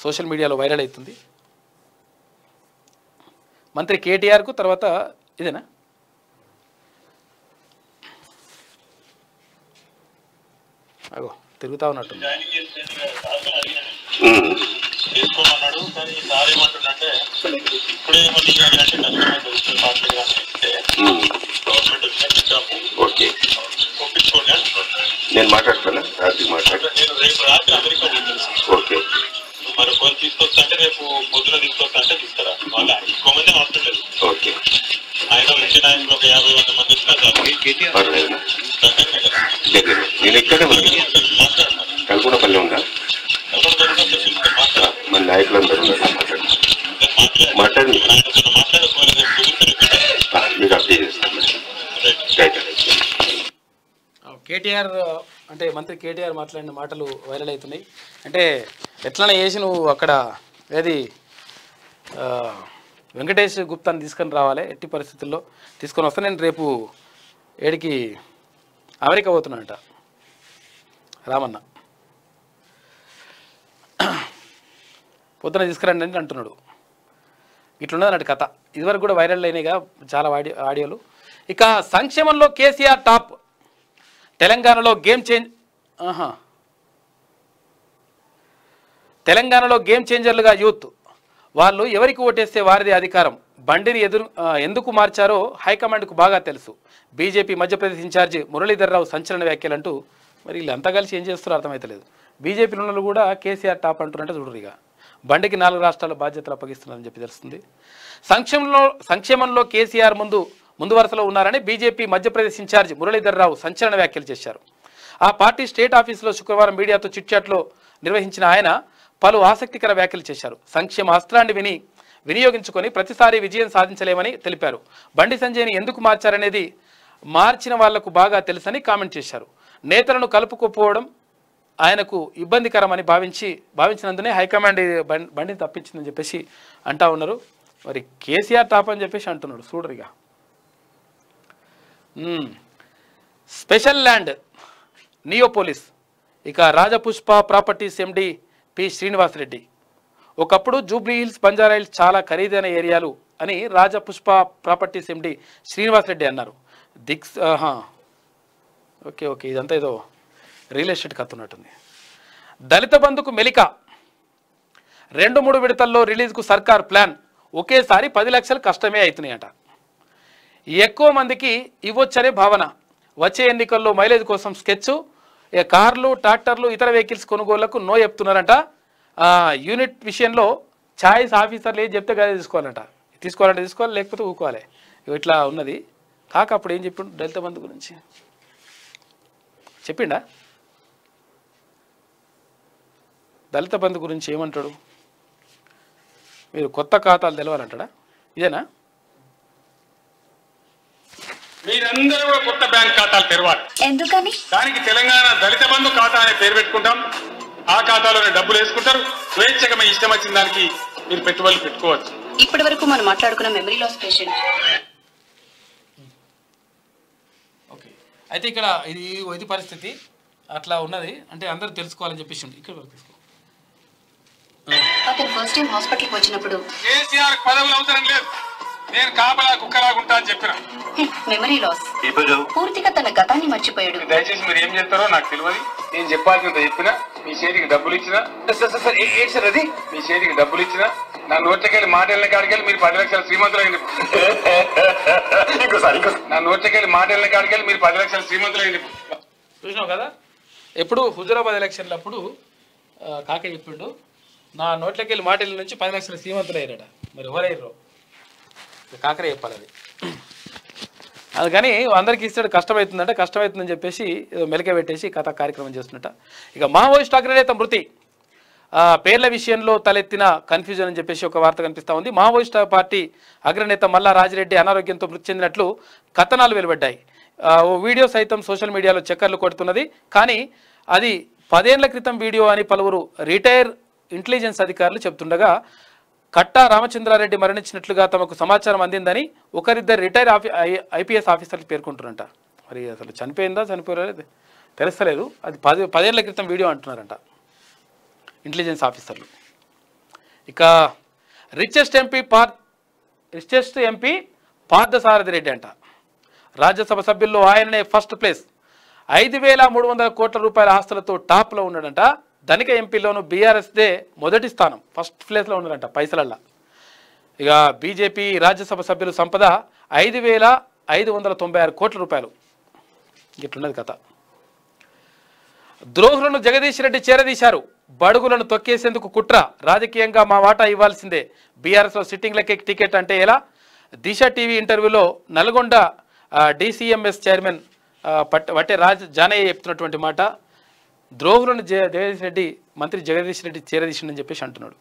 సోషల్ మీడియాలో వైరల్ అవుతుంది మంత్రి కేటీఆర్కు తర్వాత ఇదేనా అగో తిరుగుతా ఉన్నట్టుంది చేసుకోమన్నాడు కానీ సార్ ఏమంటుండే ఇప్పుడే మళ్ళీ పార్టీ గవర్నమెంట్ వచ్చినాము ఓకే ఒప్పించుకోండి నేను మాట్లాడతాను రాత్రి మాట్లాడతాను నేను రేపు రాత్రి అమెరికా ఓకే మరి ఫోన్ తీసుకొస్తాంటే రేపు పొద్దున తీసుకొస్తాంటే తీసుకురా వాళ్ళు ఎక్కువ మంది ఓకే ఆయన వచ్చిన యాభై వంద మంది కేటీఆర్ అంటే మంత్రి కేటీఆర్ మాట్లాడిన మాటలు వైరల్ అవుతున్నాయి అంటే ఎట్లనే చేసి నువ్వు అక్కడ ఏది వెంకటేష్ గుప్తాని తీసుకొని రావాలి ఎట్టి పరిస్థితుల్లో తీసుకొని వస్తే నేను రేపు ఏడికి అమెరికా పోతున్నానంట రామన్న పొద్దున తీసుకురండి అని అంటున్నాడు ఇట్లున్నది అన్నట్టు కథ ఇదివరకు కూడా వైరల్ అయినాయిగా చాలా ఆడియోలు ఇక సంక్షేమంలో కేసీఆర్ టాప్ తెలంగాణలో గేమ్ చేంజ్ తెలంగాణలో గేమ్ చేంజర్లుగా యూత్ వాళ్ళు ఎవరికి ఓటేస్తే వారిది అధికారం బండిని ఎదురు ఎందుకు మార్చారో హైకమాండ్కు బాగా తెలుసు బీజేపీ మధ్యప్రదేశ్ ఇన్ఛార్జి మురళీధర్రావు సంచలన వ్యాఖ్యలంటూ మరి వీళ్ళు అంత కలిసి ఏం చేస్తారో అర్థమైతలేదు బీజేపీ నుండి కూడా కేసీఆర్ టాప్ అంటున్నట్టు ఇక బండికి నాలుగు రాష్ట్రాల బాధ్యతలు అప్పగిస్తున్నారని చెప్పి తెలుస్తుంది సంక్షేమంలో సంక్షేమంలో కేసీఆర్ ముందు ముందు వరుసలో ఉన్నారని బీజేపీ మధ్యప్రదేశ్ ఇన్ఛార్జ్ మురళీధరరావు సంచలన వ్యాఖ్యలు చేశారు ఆ పార్టీ స్టేట్ ఆఫీసులో శుక్రవారం మీడియాతో చిట్చాట్లో నిర్వహించిన ఆయన పలు ఆసక్తికర వ్యాఖ్యలు చేశారు సంక్షేమ అస్త్రాన్ని విని వినియోగించుకొని ప్రతిసారి విజయం సాధించలేమని తెలిపారు బండి సంజయ్ని ఎందుకు మార్చారనేది మార్చిన వాళ్లకు బాగా తెలుసని కామెంట్ చేశారు నేతలను కలుపుకోపోవడం ఆయనకు ఇబ్బందికరమని భావించి భావించినందునే హైకమాండ్ బండిని తప్పించిందని చెప్పేసి అంటా ఉన్నారు మరి కేసీఆర్ టాప్ అని చెప్పేసి అంటున్నాడు చూడరిగా స్పెషల్ ల్యాండ్ నియోపోలిస్ ఇక Rajapushpa properties MD P Srinivasa Reddy ఒకప్పుడు జూబ్లీ హిల్స్ బంజారా హిల్స్ చాలా ఖరీదైన ఏరియాలు అని రాజపుష్ప ప్రాపర్టీస్ ఎండి శ్రీనివాసరెడ్డి అన్నారు దిక్స్ ఓకే ఓకే ఇదంతా ఏదో రియల్ ఎస్టేట్ కత్తున్నట్టుంది దళిత బంధుకు మెలిక రెండు మూడు విడతల్లో రిలీజ్కు సర్కార్ ప్లాన్ ఒకేసారి పది లక్షలు కష్టమే అవుతున్నాయట ఎక్కువ మందికి ఇవ్వచ్చనే భావన వచ్చే ఎన్నికల్లో మైలేజ్ కోసం స్కెచ్ కార్లు ట్రాక్టర్లు ఇతర వెహికల్స్ కొనుగోళ్లకు నో చెప్తున్నారంట యూనిట్ విషయంలో ఛాయిస్ ఆఫీసర్లు ఏది చెప్తే కదా తీసుకోవాలంట తీసుకోవాలంటే తీసుకోవాలి లేకపోతే ఊకోవాలి ఇట్లా ఉన్నది కాక అప్పుడు ఏం చెప్పిండు దళిత బంధు గురించి చెప్పిండా దళిత బంధు గురించి ఏమంటాడు మీరు కొత్త ఖాతాలు తెలవాలంటాడా ఇదేనా మీరందరూ కూడా కొత్త బ్యాంక్ ఖాతాలు తెరవాలి ఎందుకని దానికి తెలంగాణ దళిత బంధు ఖాతా అనే పేరు పెట్టుకుంటాం ఆ ఖాతాలోనే డబ్బులు వేసుకుంటారు స్వేచ్ఛగా మీ ఇష్టం వచ్చిన దానికి మీరు పెట్టుబడులు పెట్టుకోవచ్చు ఇప్పటి వరకు మనం మాట్లాడుకున్న మెమరీ లాస్ పేషెంట్ ఓకే అయితే ఇక్కడ ఇది వైద్య పరిస్థితి అట్లా ఉన్నది అంటే అందరూ తెలుసుకోవాలని చెప్పేసి ఇక్కడ వరకు తీసుకో అతను ఫస్ట్ టైం హాస్పిటల్కి వచ్చినప్పుడు కేసీఆర్ పదవులు అవసరం లేదు నేను కాపలా కుక్కలాగుంటా అని చెప్పిన మెమరీ లాస్ ఇప్పుడు పూర్తిగా తన గతాన్ని మర్చిపోయాడు దయచేసి మీరు ఏం చెప్తారో నాకు తెలియదు నేను చెప్పాల్సినంత చెప్పిన మీ చేతికి డబ్బులు ఇచ్చిన ఏం సార్ అది మీ చేతికి డబ్బులు ఇచ్చిన నా నోట్లకెళ్ళి మాటల కాడికెళ్ళి మీరు పది లక్షల శ్రీమంతులైంది ఇంకోసారి నా నోట్లకెళ్ళి మాటల కాడికెళ్ళి మీరు పది లక్షల శ్రీమంతులైంది చూసినావు కదా ఎప్పుడు హుజురాబాద్ అప్పుడు కాకే చెప్పిండు నా నోట్లకెళ్ళి మాటల నుంచి పది లక్షల శ్రీమంతులు అయ్యారట మరి ఎవరయ్యారు కాకరే చెప్పాలి అది అది కానీ అందరికీ ఇస్తాడు కష్టమవుతుందంటే కష్టమవుతుందని చెప్పేసి మెలక పెట్టేసి కథ కార్యక్రమం చేస్తున్నట్ట ఇక మహావోయిస్ అగ్రనేత మృతి పేర్ల విషయంలో తలెత్తిన కన్ఫ్యూజన్ అని చెప్పేసి ఒక వార్త కనిపిస్తూ ఉంది మావోయిస్ట్ పార్టీ అగ్రనేత మల్లా రాజిరెడ్డి అనారోగ్యంతో మృతి చెందినట్లు కథనాలు వెలువడ్డాయి ఓ వీడియో సైతం సోషల్ మీడియాలో చక్కర్లు కొడుతున్నది కానీ అది పదేళ్ల క్రితం వీడియో అని పలువురు రిటైర్ ఇంటెలిజెన్స్ అధికారులు చెబుతుండగా కట్టా రామచంద్రారెడ్డి మరణించినట్లుగా తమకు సమాచారం అందిందని ఒకరిద్దరు రిటైర్ ఆఫీ ఐపీఎస్ ఆఫీసర్లు పేర్కొంటున్నారంట మరి అసలు చనిపోయిందా చనిపోలేదు తెలుస్తలేదు అది పది పదేళ్ల క్రితం వీడియో అంటున్నారంట ఇంటెలిజెన్స్ ఆఫీసర్లు ఇక రిచెస్ట్ ఎంపీ పార్ రిచెస్ట్ ఎంపీ పార్థసారథి రెడ్డి అంట రాజ్యసభ సభ్యుల్లో ఆయననే ఫస్ట్ ప్లేస్ ఐదు వేల మూడు వందల కోట్ల రూపాయల ఆస్తులతో టాప్లో ఉన్నాడంట ధనిక ఎంపీలోను బీఆర్ఎస్దే మొదటి స్థానం ఫస్ట్ ప్లేస్లో ఉన్నారంట పైసలల్లా ఇక బీజేపీ రాజ్యసభ సభ్యుల సంపద ఐదు వేల ఐదు వందల తొంభై ఆరు కోట్ల రూపాయలు ఇట్లున్నది కథ ద్రోహులను జగదీష్ రెడ్డి చేరదీశారు బడుగులను తొక్కేసేందుకు కుట్ర రాజకీయంగా మా వాటా ఇవ్వాల్సిందే బీఆర్ఎస్లో సిట్టింగ్లకే టికెట్ అంటే ఎలా దిశ టీవీ ఇంటర్వ్యూలో నల్గొండ డిసిఎంఎస్ చైర్మన్ పట్ వట్టే రాజ్ జానయ్య చెప్తున్నటువంటి మాట ద్రోహులను జగదీష్ రెడ్డి మంత్రి జగదీష్ రెడ్డి చేరదీసిండని చెప్పేసి అంటున్నాడు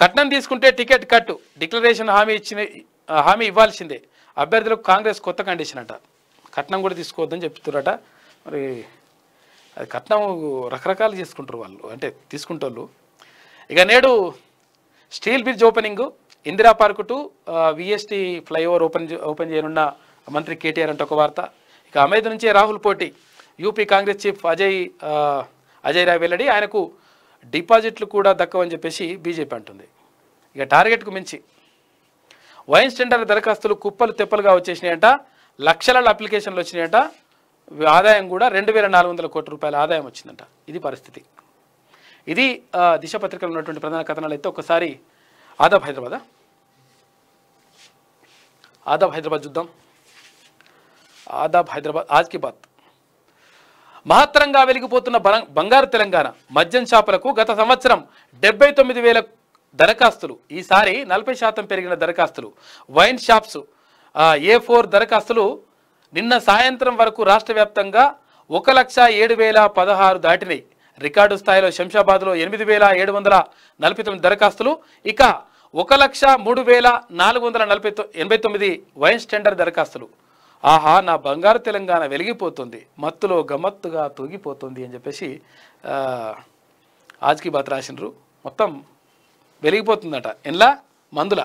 కట్నం తీసుకుంటే టికెట్ కట్టు డిక్లరేషన్ హామీ ఇచ్చిన హామీ ఇవ్వాల్సిందే అభ్యర్థులకు కాంగ్రెస్ కొత్త కండిషన్ అంట కట్నం కూడా తీసుకోవద్దని చెప్తున్నారట మరి అది కట్నం రకరకాలు చేసుకుంటారు వాళ్ళు అంటే తీసుకుంటారు ఇక నేడు steel bridge opening Indira park to VST flyover open open చేయనున్న మంత్రి కేటీఆర్ అంటే ఒక వార్త ఇక అమేధి నుంచే రాహుల్ పోటీ యూపీ కాంగ్రెస్ చీఫ్ అజయ్ అజయ్ రాయ్ వెల్లడి ఆయనకు డిపాజిట్లు కూడా దక్కవని చెప్పేసి బీజేపీ అంటుంది ఇక టార్గెట్కు మించి వైన్ టెండర్ దరఖాస్తులు కుప్పలు తెప్పలుగా వచ్చేసినాయంట లక్షల అప్లికేషన్లు వచ్చినాయంట ఆదాయం కూడా రెండు వేల నాలుగు వందల కోట్ల రూపాయల ఆదాయం వచ్చిందంట ఇది పరిస్థితి ఇది దిశ పత్రికలో ఉన్నటువంటి ప్రధాన కథనాలు అయితే ఒకసారి ఆదాబ్ హైదరాబాద్ ఆదాబ్ హైదరాబాద్ చూద్దాం ఆదాబ్ హైదరాబాద్ ఆజ్కి బాత్ మహత్తరంగా వెలిగిపోతున్న బంగారు తెలంగాణ మద్యం షాపులకు గత సంవత్సరం డెబ్బై తొమ్మిది వేల దరఖాస్తులు ఈసారి నలభై శాతం పెరిగిన దరఖాస్తులు వైన్ షాప్స్ ఏ ఫోర్ దరఖాస్తులు నిన్న సాయంత్రం వరకు రాష్ట్ర వ్యాప్తంగా ఒక లక్ష ఏడు వేల పదహారు దాటినాయి రికార్డు స్థాయిలో శంషాబాద్లో ఎనిమిది వేల ఏడు వందల నలభై తొమ్మిది దరఖాస్తులు ఇక ఒక లక్ష మూడు వేల నాలుగు వందల నలభై ఎనభై తొమ్మిది వైన్ టెండర్ దరఖాస్తులు ఆహా నా బంగారు తెలంగాణ వెలిగిపోతుంది మత్తులో గమ్మత్తుగా తూగిపోతుంది అని చెప్పేసి ఆజ్కి బాత్ రాసినరు మొత్తం వెలిగిపోతుందట ఎన్లా మందుల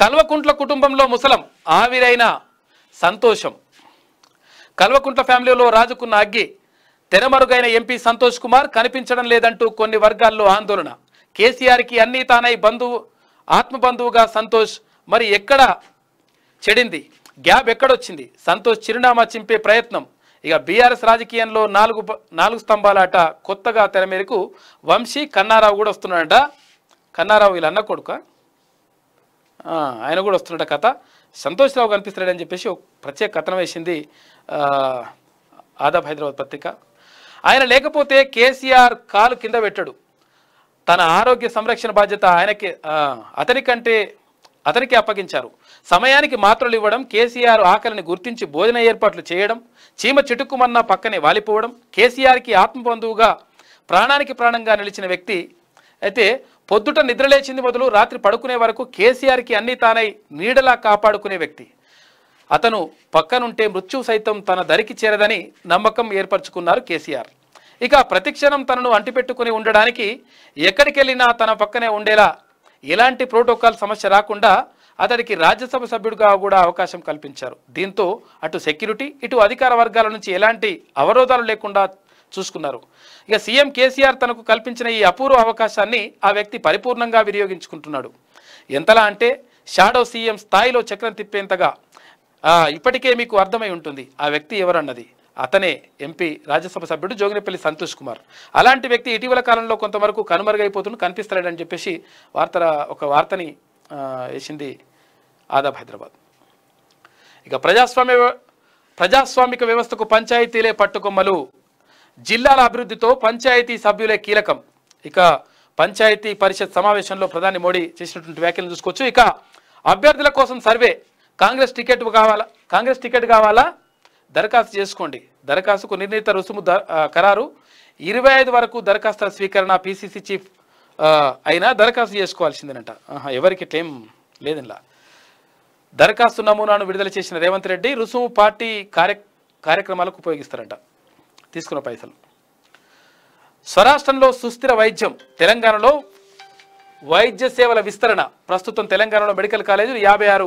కల్వకుంట్ల కుటుంబంలో ముసలం ఆవిరైన సంతోషం కల్వకుంట్ల ఫ్యామిలీలో రాజుకున్న అగ్గి తెరమరుగైన ఎంపీ సంతోష్ కుమార్ కనిపించడం లేదంటూ కొన్ని వర్గాల్లో ఆందోళన కేసీఆర్కి అన్నీ తానై బంధువు ఆత్మబంధువుగా సంతోష్ మరి ఎక్కడ చెడింది గ్యాప్ ఎక్కడొచ్చింది సంతోష్ చిరునామా చింపే ప్రయత్నం ఇక బీఆర్ఎస్ రాజకీయంలో నాలుగు నాలుగు స్తంభాలాట కొత్తగా తెర మేరకు వంశీ కన్నారావు కూడా వస్తున్నాడట కన్నారావు వీళ్ళన్న కొడుక ఆయన కూడా వస్తున్నట కథ సంతోష్ రావు కనిపిస్తున్నాడని చెప్పేసి ఒక ప్రత్యేక కథనం వేసింది ఆదాబ్ హైదరాబాద్ పత్రిక ఆయన లేకపోతే కేసీఆర్ కాలు కింద పెట్టాడు తన ఆరోగ్య సంరక్షణ బాధ్యత ఆయనకి అతని కంటే అతనికి అప్పగించారు సమయానికి మాత్రలు ఇవ్వడం కేసీఆర్ ఆకలిని గుర్తించి భోజన ఏర్పాట్లు చేయడం చీమ చిటుక్కుమన్నా పక్కనే వాలిపోవడం కేసీఆర్కి ఆత్మబంధువుగా ప్రాణానికి ప్రాణంగా నిలిచిన వ్యక్తి అయితే పొద్దుట నిద్రలేచింది మొదలు రాత్రి పడుకునే వరకు కేసీఆర్కి అన్ని తానై నీడలా కాపాడుకునే వ్యక్తి అతను పక్కనుంటే మృత్యు సైతం తన దరికి చేరదని నమ్మకం ఏర్పరచుకున్నారు కేసీఆర్ ఇక ప్రతిక్షణం తనను అంటిపెట్టుకుని ఉండడానికి ఎక్కడికెళ్ళినా తన పక్కనే ఉండేలా ఇలాంటి ప్రోటోకాల్ సమస్య రాకుండా అతడికి రాజ్యసభ సభ్యుడిగా కూడా అవకాశం కల్పించారు దీంతో అటు సెక్యూరిటీ ఇటు అధికార వర్గాల నుంచి ఎలాంటి అవరోధాలు లేకుండా చూసుకున్నారు ఇక సీఎం కేసీఆర్ తనకు కల్పించిన ఈ అపూర్వ అవకాశాన్ని ఆ వ్యక్తి పరిపూర్ణంగా వినియోగించుకుంటున్నాడు ఎంతలా అంటే షాడో సీఎం స్థాయిలో చక్రం తిప్పేంతగా ఇప్పటికే మీకు అర్థమై ఉంటుంది ఆ వ్యక్తి ఎవరన్నది అతనే ఎంపీ రాజ్యసభ సభ్యుడు జోగినిపల్లి సంతోష్ కుమార్ అలాంటి వ్యక్తి ఇటీవల కాలంలో కొంతవరకు కనుమరుగైపోతుంది కనిపిస్తలేడని చెప్పేసి వార్త ఒక వార్తని వేసింది ఆదాబ్ హైదరాబాద్ ఇక ప్రజాస్వామ్య ప్రజాస్వామిక వ్యవస్థకు పంచాయతీలే పట్టుకొమ్మలు జిల్లాల అభివృద్ధితో పంచాయతీ సభ్యులే కీలకం ఇక పంచాయతీ పరిషత్ సమావేశంలో ప్రధాని మోడీ చేసినటువంటి వ్యాఖ్యలు చూసుకోవచ్చు ఇక అభ్యర్థుల కోసం సర్వే కాంగ్రెస్ టికెట్ కావాలా కాంగ్రెస్ టికెట్ కావాలా దరఖాస్తు చేసుకోండి దరఖాస్తుకు నిర్ణీత రుసుము ఖరారు ఇరవై ఐదు వరకు దరఖాస్తుల స్వీకరణ పిసిసి చీఫ్ అయినా దరఖాస్తు చేసుకోవాల్సిందేనంట ఎవరికి టైం లేదనిలా దరఖాస్తు నమూనాను విడుదల చేసిన రేవంత్ రెడ్డి రుసుము పార్టీ కార్య కార్యక్రమాలకు ఉపయోగిస్తారంట తీసుకున్న పైసలు స్వరాష్ట్రంలో సుస్థిర వైద్యం తెలంగాణలో వైద్య సేవల విస్తరణ ప్రస్తుతం తెలంగాణలో మెడికల్ కాలేజీలు యాభై ఆరు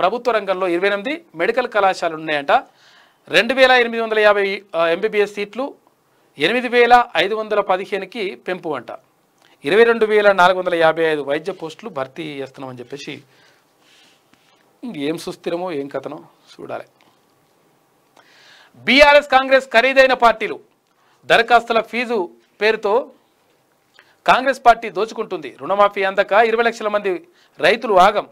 ప్రభుత్వ రంగంలో ఇరవై ఎనిమిది మెడికల్ కళాశాలలు ఉన్నాయంట రెండు వేల ఎనిమిది వందల యాభై ఎంబీబీఎస్ సీట్లు ఎనిమిది వేల ఐదు వందల పదిహేనుకి పెంపు అంట ఇరవై రెండు వేల నాలుగు వందల యాభై ఐదు వైద్య పోస్టులు భర్తీ చేస్తున్నామని చెప్పేసి ఏం సుస్థిరమో ఏం కథనో చూడాలి బీఆర్ఎస్ కాంగ్రెస్ ఖరీదైన పార్టీలు దరఖాస్తుల ఫీజు పేరుతో కాంగ్రెస్ పార్టీ దోచుకుంటుంది రుణమాఫీ అందక ఇరవై లక్షల మంది రైతులు ఆగం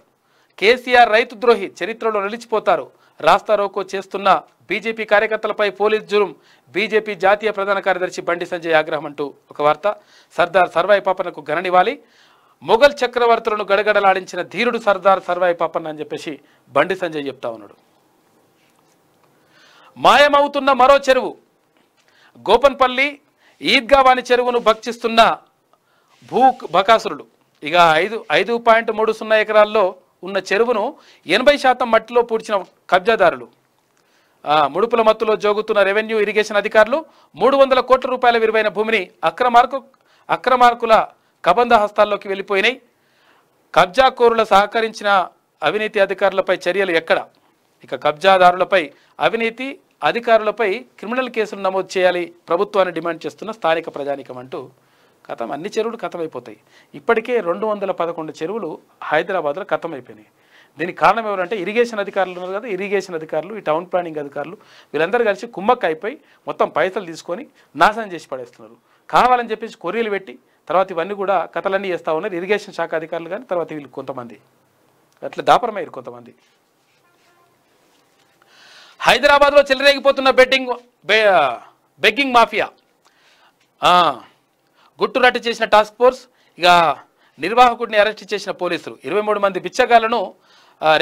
కేసీఆర్ రైతు ద్రోహి చరిత్రలో నిలిచిపోతారు రాస్తారోకో చేస్తున్న బీజేపీ కార్యకర్తలపై పోలీస్ జురుం బీజేపీ జాతీయ ప్రధాన కార్యదర్శి బండి సంజయ్ ఆగ్రహం అంటూ ఒక వార్త సర్దార్ సర్వాయి పాపనకు గణనివ్వాలి మొఘల్ చక్రవర్తులను గడగడలాడించిన ధీరుడు సర్దార్ సర్వాయి పాపన్న అని చెప్పేసి బండి సంజయ్ చెప్తా ఉన్నాడు మాయమవుతున్న మరో చెరువు గోపన్పల్లి ఈద్గావాణి చెరువును భక్షిస్తున్న భూ బకాసురుడు ఇక ఐదు ఐదు పాయింట్ మూడు సున్నా ఎకరాల్లో ఉన్న చెరువును ఎనభై శాతం మట్టిలో పూడ్చిన కబ్జాదారులు ముడుపుల మత్తులో జోగుతున్న రెవెన్యూ ఇరిగేషన్ అధికారులు మూడు వందల కోట్ల రూపాయల విలువైన భూమిని అక్రమార్కు అక్రమార్కుల కబంధ హస్తాల్లోకి వెళ్ళిపోయినాయి కబ్జాకోరుల సహకరించిన అవినీతి అధికారులపై చర్యలు ఎక్కడ ఇక కబ్జాదారులపై అవినీతి అధికారులపై క్రిమినల్ కేసులు నమోదు చేయాలి ప్రభుత్వాన్ని డిమాండ్ చేస్తున్న స్థానిక ప్రజానికం అంటూ కథం అన్ని చెరువులు కథమైపోతాయి ఇప్పటికే రెండు వందల పదకొండు చెరువులు హైదరాబాద్లో కథమైపోయినాయి దీనికి కారణం ఎవరంటే ఇరిగేషన్ అధికారులు ఉన్నారు కదా ఇరిగేషన్ అధికారులు ఈ టౌన్ ప్లానింగ్ అధికారులు వీళ్ళందరూ కలిసి కుమ్మక్క అయిపోయి మొత్తం పైసలు తీసుకొని నాశనం చేసి పడేస్తున్నారు కావాలని చెప్పేసి కొరియలు పెట్టి తర్వాత ఇవన్నీ కూడా కథలన్నీ చేస్తూ ఉన్నారు ఇరిగేషన్ శాఖ అధికారులు కానీ తర్వాత వీళ్ళు కొంతమంది అట్లా దాపరమయ్యారు కొంతమంది హైదరాబాద్లో చెలరేగిపోతున్న బెట్టింగ్ బెగ్గింగ్ మాఫియా గుట్టురట్టు చేసిన టాస్క్ ఫోర్స్ ఇక నిర్వాహకుడిని అరెస్ట్ చేసిన పోలీసులు ఇరవై మూడు మంది బిచ్చగాళ్లను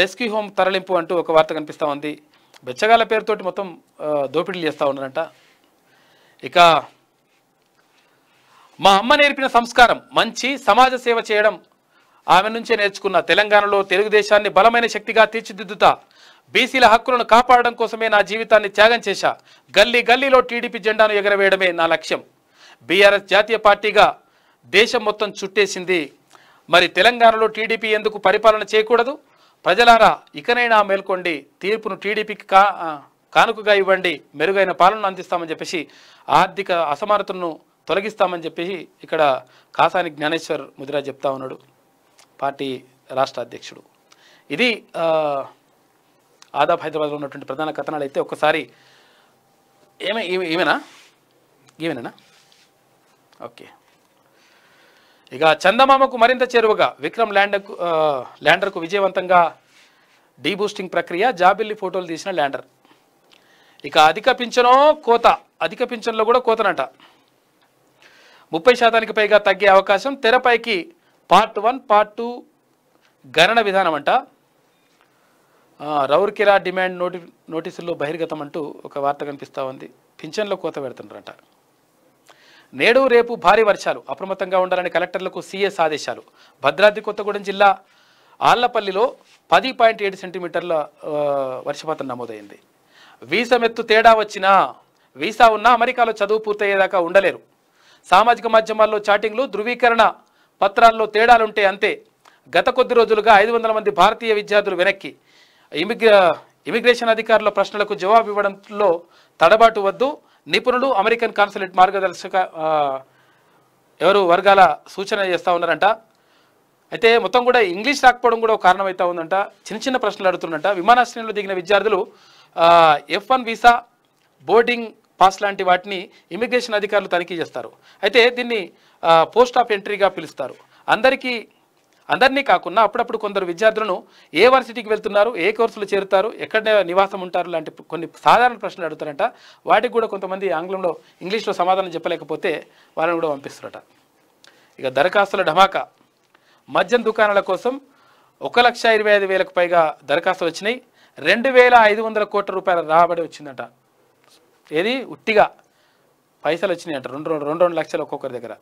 రెస్క్యూ హోమ్ తరలింపు అంటూ ఒక వార్త కనిపిస్తూ ఉంది బిచ్చగాళ్ళ పేరుతోటి మొత్తం దోపిడీలు చేస్తూ ఉన్నారంట ఇక మా అమ్మ నేర్పిన సంస్కారం మంచి సమాజ సేవ చేయడం ఆమె నుంచే నేర్చుకున్న తెలంగాణలో తెలుగుదేశాన్ని బలమైన శక్తిగా తీర్చిదిద్దుతా బీసీల హక్కులను కాపాడడం కోసమే నా జీవితాన్ని త్యాగం చేశా గల్లీ గల్లీలో టీడీపీ జెండాను ఎగరవేయడమే నా లక్ష్యం బీఆర్ఎస్ జాతీయ పార్టీగా దేశం మొత్తం చుట్టేసింది మరి తెలంగాణలో టీడీపీ ఎందుకు పరిపాలన చేయకూడదు ప్రజలారా ఇకనైనా మేల్కొండి తీర్పును టీడీపీకి కా కానుకగా ఇవ్వండి మెరుగైన పాలనను అందిస్తామని చెప్పేసి ఆర్థిక అసమానతను తొలగిస్తామని చెప్పేసి ఇక్కడ కాసాని జ్ఞానేశ్వర్ ముదిరా చెప్తా ఉన్నాడు పార్టీ రాష్ట్ర అధ్యక్షుడు ఇది ఆదాబ్ హైదరాబాద్లో ఉన్నటువంటి ప్రధాన కథనాలు అయితే ఒక్కసారి ఏమే ఈమెనా ఈమెనా ఓకే ఇక చందమామకు మరింత చేరువగా విక్రమ్ ల్యాండర్కు ల్యాండర్కు విజయవంతంగా డీబూస్టింగ్ ప్రక్రియ జాబిల్లి ఫోటోలు తీసిన ల్యాండర్ ఇక అధిక పింఛనో కోత అధిక పింఛన్లో కూడా కోతనంట ముప్పై శాతానికి పైగా తగ్గే అవకాశం తెరపైకి పార్ట్ వన్ పార్ట్ టూ గణన విధానం అంట రౌర్కిరా డిమాండ్ నోటి నోటీసుల్లో బహిర్గతం అంటూ ఒక వార్త కనిపిస్తూ ఉంది పింఛన్లో కోత పెడుతుంటారంట నేడు రేపు భారీ వర్షాలు అప్రమత్తంగా ఉండాలని కలెక్టర్లకు సీఎస్ ఆదేశాలు భద్రాద్రి కొత్తగూడెం జిల్లా ఆళ్లపల్లిలో పది పాయింట్ ఏడు సెంటీమీటర్ల వర్షపాతం నమోదైంది వీసా మెత్తు తేడా వచ్చినా వీసా ఉన్నా అమెరికాలో చదువు పూర్తయ్యేదాకా ఉండలేరు సామాజిక మాధ్యమాల్లో చాటింగ్లు ధృవీకరణ పత్రాల్లో తేడాలుంటే అంతే గత కొద్ది రోజులుగా ఐదు వందల మంది భారతీయ విద్యార్థులు వెనక్కి ఇమిగ్రేషన్ అధికారుల ప్రశ్నలకు జవాబు ఇవ్వడంలో తడబాటు వద్దు నిపుణులు అమెరికన్ కాన్సులేట్ మార్గదర్శక ఎవరు వర్గాల సూచన చేస్తూ ఉన్నారంట అయితే మొత్తం కూడా ఇంగ్లీష్ రాకపోవడం కూడా ఒక కారణం ఉందంట చిన్న చిన్న ప్రశ్నలు అడుగుతున్నట విమానాశ్రయంలో దిగిన విద్యార్థులు F one visa boarding pass లాంటి వాటిని ఇమిగ్రేషన్ అధికారులు తనిఖీ చేస్తారు అయితే దీన్ని పోస్ట్ ఆఫ్ ఎంట్రీగా పిలుస్తారు అందరికీ అందరినీ కాకుండా అప్పుడప్పుడు కొందరు విద్యార్థులను ఏ వర్సిటీకి వెళ్తున్నారు ఏ కోర్సులు చేరుతారు ఎక్కడ నివాసం ఉంటారు లాంటి కొన్ని సాధారణ ప్రశ్నలు అడుగుతారంట వాటికి కూడా కొంతమంది ఆంగ్లంలో ఇంగ్లీష్లో సమాధానం చెప్పలేకపోతే వాళ్ళని కూడా పంపిస్తారట ఇక దరఖాస్తుల ఢమాకా మద్యం దుకాణాల కోసం ఒక లక్ష ఇరవై ఐదు వేలకు పైగా దరఖాస్తులు వచ్చినాయి రెండు వేల ఐదు వందల కోట్ల రూపాయల రాబడి వచ్చిందట ఏది ఉట్టిగా పైసలు వచ్చినాయి అంట రెండు రెండు రెండు లక్షలు ఒక్కొక్కరి దగ్గర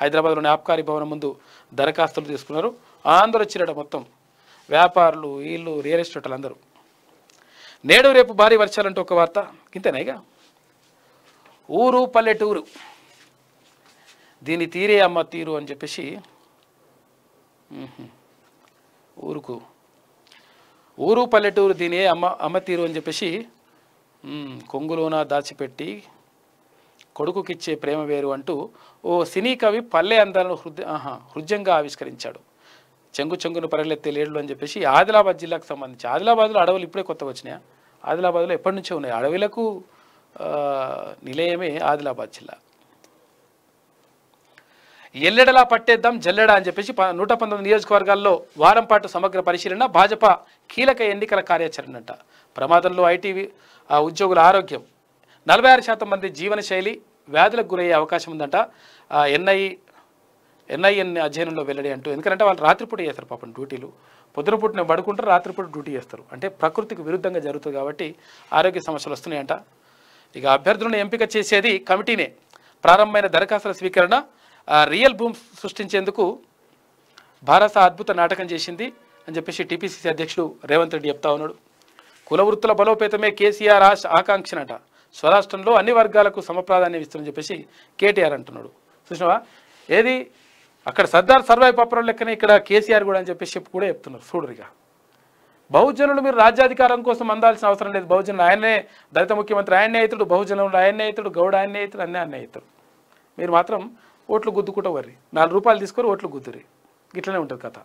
హైదరాబాద్లోని ఆబ్కారి భవనం ముందు దరఖాస్తులు తీసుకున్నారు అందరూ వచ్చిరట మొత్తం వ్యాపారులు వీళ్ళు రియల్ ఎస్టేట్లు అందరూ నేడు రేపు భారీ వర్షాలంటే ఒక వార్త ఇంతేనాయిగా ఊరు పల్లెటూరు దీని తీరే అమ్మ తీరు అని చెప్పేసి ఊరుకు ఊరు పల్లెటూరు దీని అమ్మ అమ్మ తీరు అని చెప్పేసి కొంగులోన దాచిపెట్టి కొడుకుకిచ్చే ప్రేమ వేరు అంటూ ఓ సినీ కవి పల్లె అందాలను హృదయ హృదయంగా ఆవిష్కరించాడు చెంగు చెంగును పరగలెత్తే లేడులు అని చెప్పేసి ఆదిలాబాద్ జిల్లాకు సంబంధించి ఆదిలాబాద్లో అడవులు ఇప్పుడే కొత్త వచ్చినాయా ఆదిలాబాద్లో ఎప్పటి నుంచో ఉన్నాయి అడవులకు నిలయమే ఆదిలాబాద్ జిల్లా ఎల్లెడలా పట్టేద్దాం జల్లెడ అని చెప్పేసి నూట పంతొమ్మిది నియోజకవర్గాల్లో వారం పాటు సమగ్ర పరిశీలన భాజపా కీలక ఎన్నికల కార్యాచరణ అంట ప్రమాదంలో ఐటీవీ ఉద్యోగుల ఆరోగ్యం నలభై ఆరు శాతం మంది జీవనశైలి వ్యాధులకు గురయ్యే అవకాశం ఉందంట ఎన్ఐ ఎన్ఐఎన్ అధ్యయనంలో వెళ్ళడి అంటూ ఎందుకంటే వాళ్ళు రాత్రిపూట చేస్తారు పాపం డ్యూటీలు పొద్దునపూట పడుకుంటారు రాత్రిపూట డ్యూటీ చేస్తారు అంటే ప్రకృతికి విరుద్ధంగా జరుగుతుంది కాబట్టి ఆరోగ్య సమస్యలు వస్తున్నాయంట ఇక అభ్యర్థులను ఎంపిక చేసేది కమిటీనే ప్రారంభమైన దరఖాస్తుల స్వీకరణ రియల్ భూమ్ సృష్టించేందుకు భారత అద్భుత నాటకం చేసింది అని చెప్పేసి టీపీసీసీ అధ్యక్షుడు రేవంత్ రెడ్డి చెప్తా ఉన్నాడు కుల వృత్తుల బలోపేతమే కేసీఆర్ ఆకాంక్షనట స్వరాష్ట్రంలో అన్ని వర్గాలకు సమప్రాధాన్యం ఇస్తుందని చెప్పేసి కేటీఆర్ అంటున్నాడు చూసినవా ఏది అక్కడ సర్దార్ సర్వాయి పప్పరం లెక్కనే ఇక్కడ కేసీఆర్ కూడా అని చెప్పేసి చెప్పి కూడా చెప్తున్నారు చూడరిగా బహుజనులు మీరు రాజ్యాధికారం కోసం అందాల్సిన అవసరం లేదు బహుజనులు ఆయనే దళిత ముఖ్యమంత్రి ఆయన్నే అవుతాడు బహుజనులు ఆయన్నే అవుతాడు గౌడ ఆయన్నే అవుతాడు అన్నీ అన్నీ అవుతారు మీరు మాత్రం ఓట్లు గుద్దుకుంటూ వర్రి నాలుగు రూపాయలు తీసుకొని ఓట్లు గుద్దురి ఇట్లనే ఉంటుంది కథ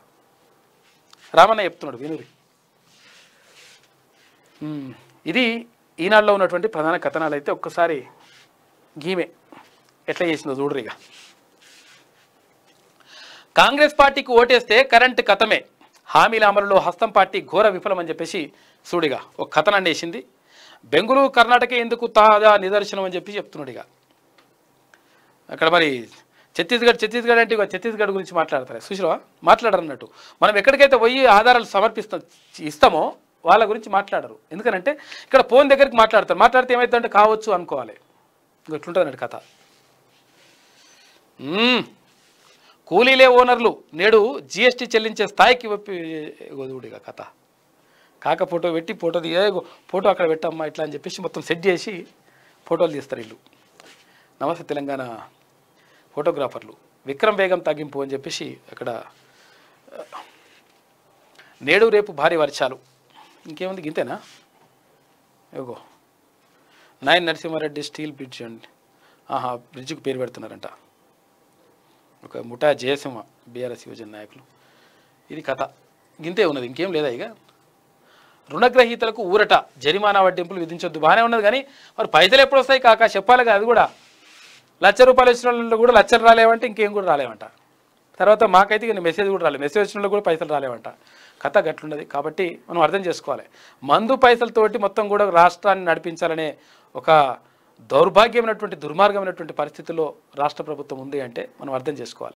రామన్న చెప్తున్నాడు వినురి ఇది ఈనాడులో ఉన్నటువంటి ప్రధాన కథనాలు అయితే ఒక్కసారి గీమే ఎట్లా చేసిందో చూడరిగా కాంగ్రెస్ పార్టీకి ఓటేస్తే కరెంట్ కథమే హామీల అమలులో హస్తం పార్టీ ఘోర విఫలమని చెప్పేసి సూడిగా ఒక కథనాన్ని వేసింది బెంగళూరు కర్ణాటక ఎందుకు తాజా నిదర్శనం అని చెప్పి చెప్తున్నాడుగా అక్కడ మరి ఛత్తీస్గఢ్ ఛత్తీస్గఢ్ అంటే ఛత్తీస్గఢ్ గురించి మాట్లాడతారు సుశీలవా మాట్లాడరు అన్నట్టు మనం ఎక్కడికైతే పోయి ఆధారాలు సమర్పిస్తాం ఇస్తామో వాళ్ళ గురించి మాట్లాడరు ఎందుకనంటే ఇక్కడ ఫోన్ దగ్గరికి మాట్లాడతారు మాట్లాడితే ఏమవుతుందంటే కావచ్చు అనుకోవాలి ఇట్లుంటుందండి కథ కూలీలే ఓనర్లు నేడు జిఎస్టీ చెల్లించే స్థాయికి ఒప్పి గోదువుడిగా కథ కాక ఫోటో పెట్టి ఫోటో తీయ ఫోటో అక్కడ పెట్టమ్మా ఇట్లా అని చెప్పేసి మొత్తం సెట్ చేసి ఫోటోలు తీస్తారు ఇల్లు నమస్తే తెలంగాణ ఫోటోగ్రాఫర్లు విక్రమ్ వేగం తగ్గింపు అని చెప్పేసి అక్కడ నేడు రేపు భారీ వర్షాలు ఇంకేముంది గింతేనా ఏగో నైన్ నరసింహారెడ్డి స్టీల్ బ్రిడ్జ్ అండి ఆహా బ్రిడ్జ్కి పేరు పెడుతున్నారంట ఒక ముఠా జయసింహ బీఆర్ఎస్ యువజన నాయకులు ఇది కథ గింతే ఉన్నది ఇంకేం లేదా ఇక రుణగ్రహీతలకు ఊరట జరిమానా వడ్డింపులు విధించొద్దు బాగానే ఉన్నది కానీ మరి పైసలు ఎప్పుడు వస్తాయి కాక చెప్పాలి అది కూడా లక్ష రూపాయలు ఇచ్చిన వాళ్ళు కూడా లక్షలు రాలేవంటే ఇంకేం కూడా రాలేవంట తర్వాత మాకైతే ఇక మెసేజ్ కూడా రాలేదు మెసేజ్ వచ్చిన వాళ్ళు కూడా పైసలు రాలేవంట కథ గట్లున్నది కాబట్టి మనం అర్థం చేసుకోవాలి మందు పైసలతోటి మొత్తం కూడా రాష్ట్రాన్ని నడిపించాలనే ఒక దౌర్భాగ్యమైనటువంటి దుర్మార్గమైనటువంటి పరిస్థితిలో రాష్ట్ర ప్రభుత్వం ఉంది అంటే మనం అర్థం చేసుకోవాలి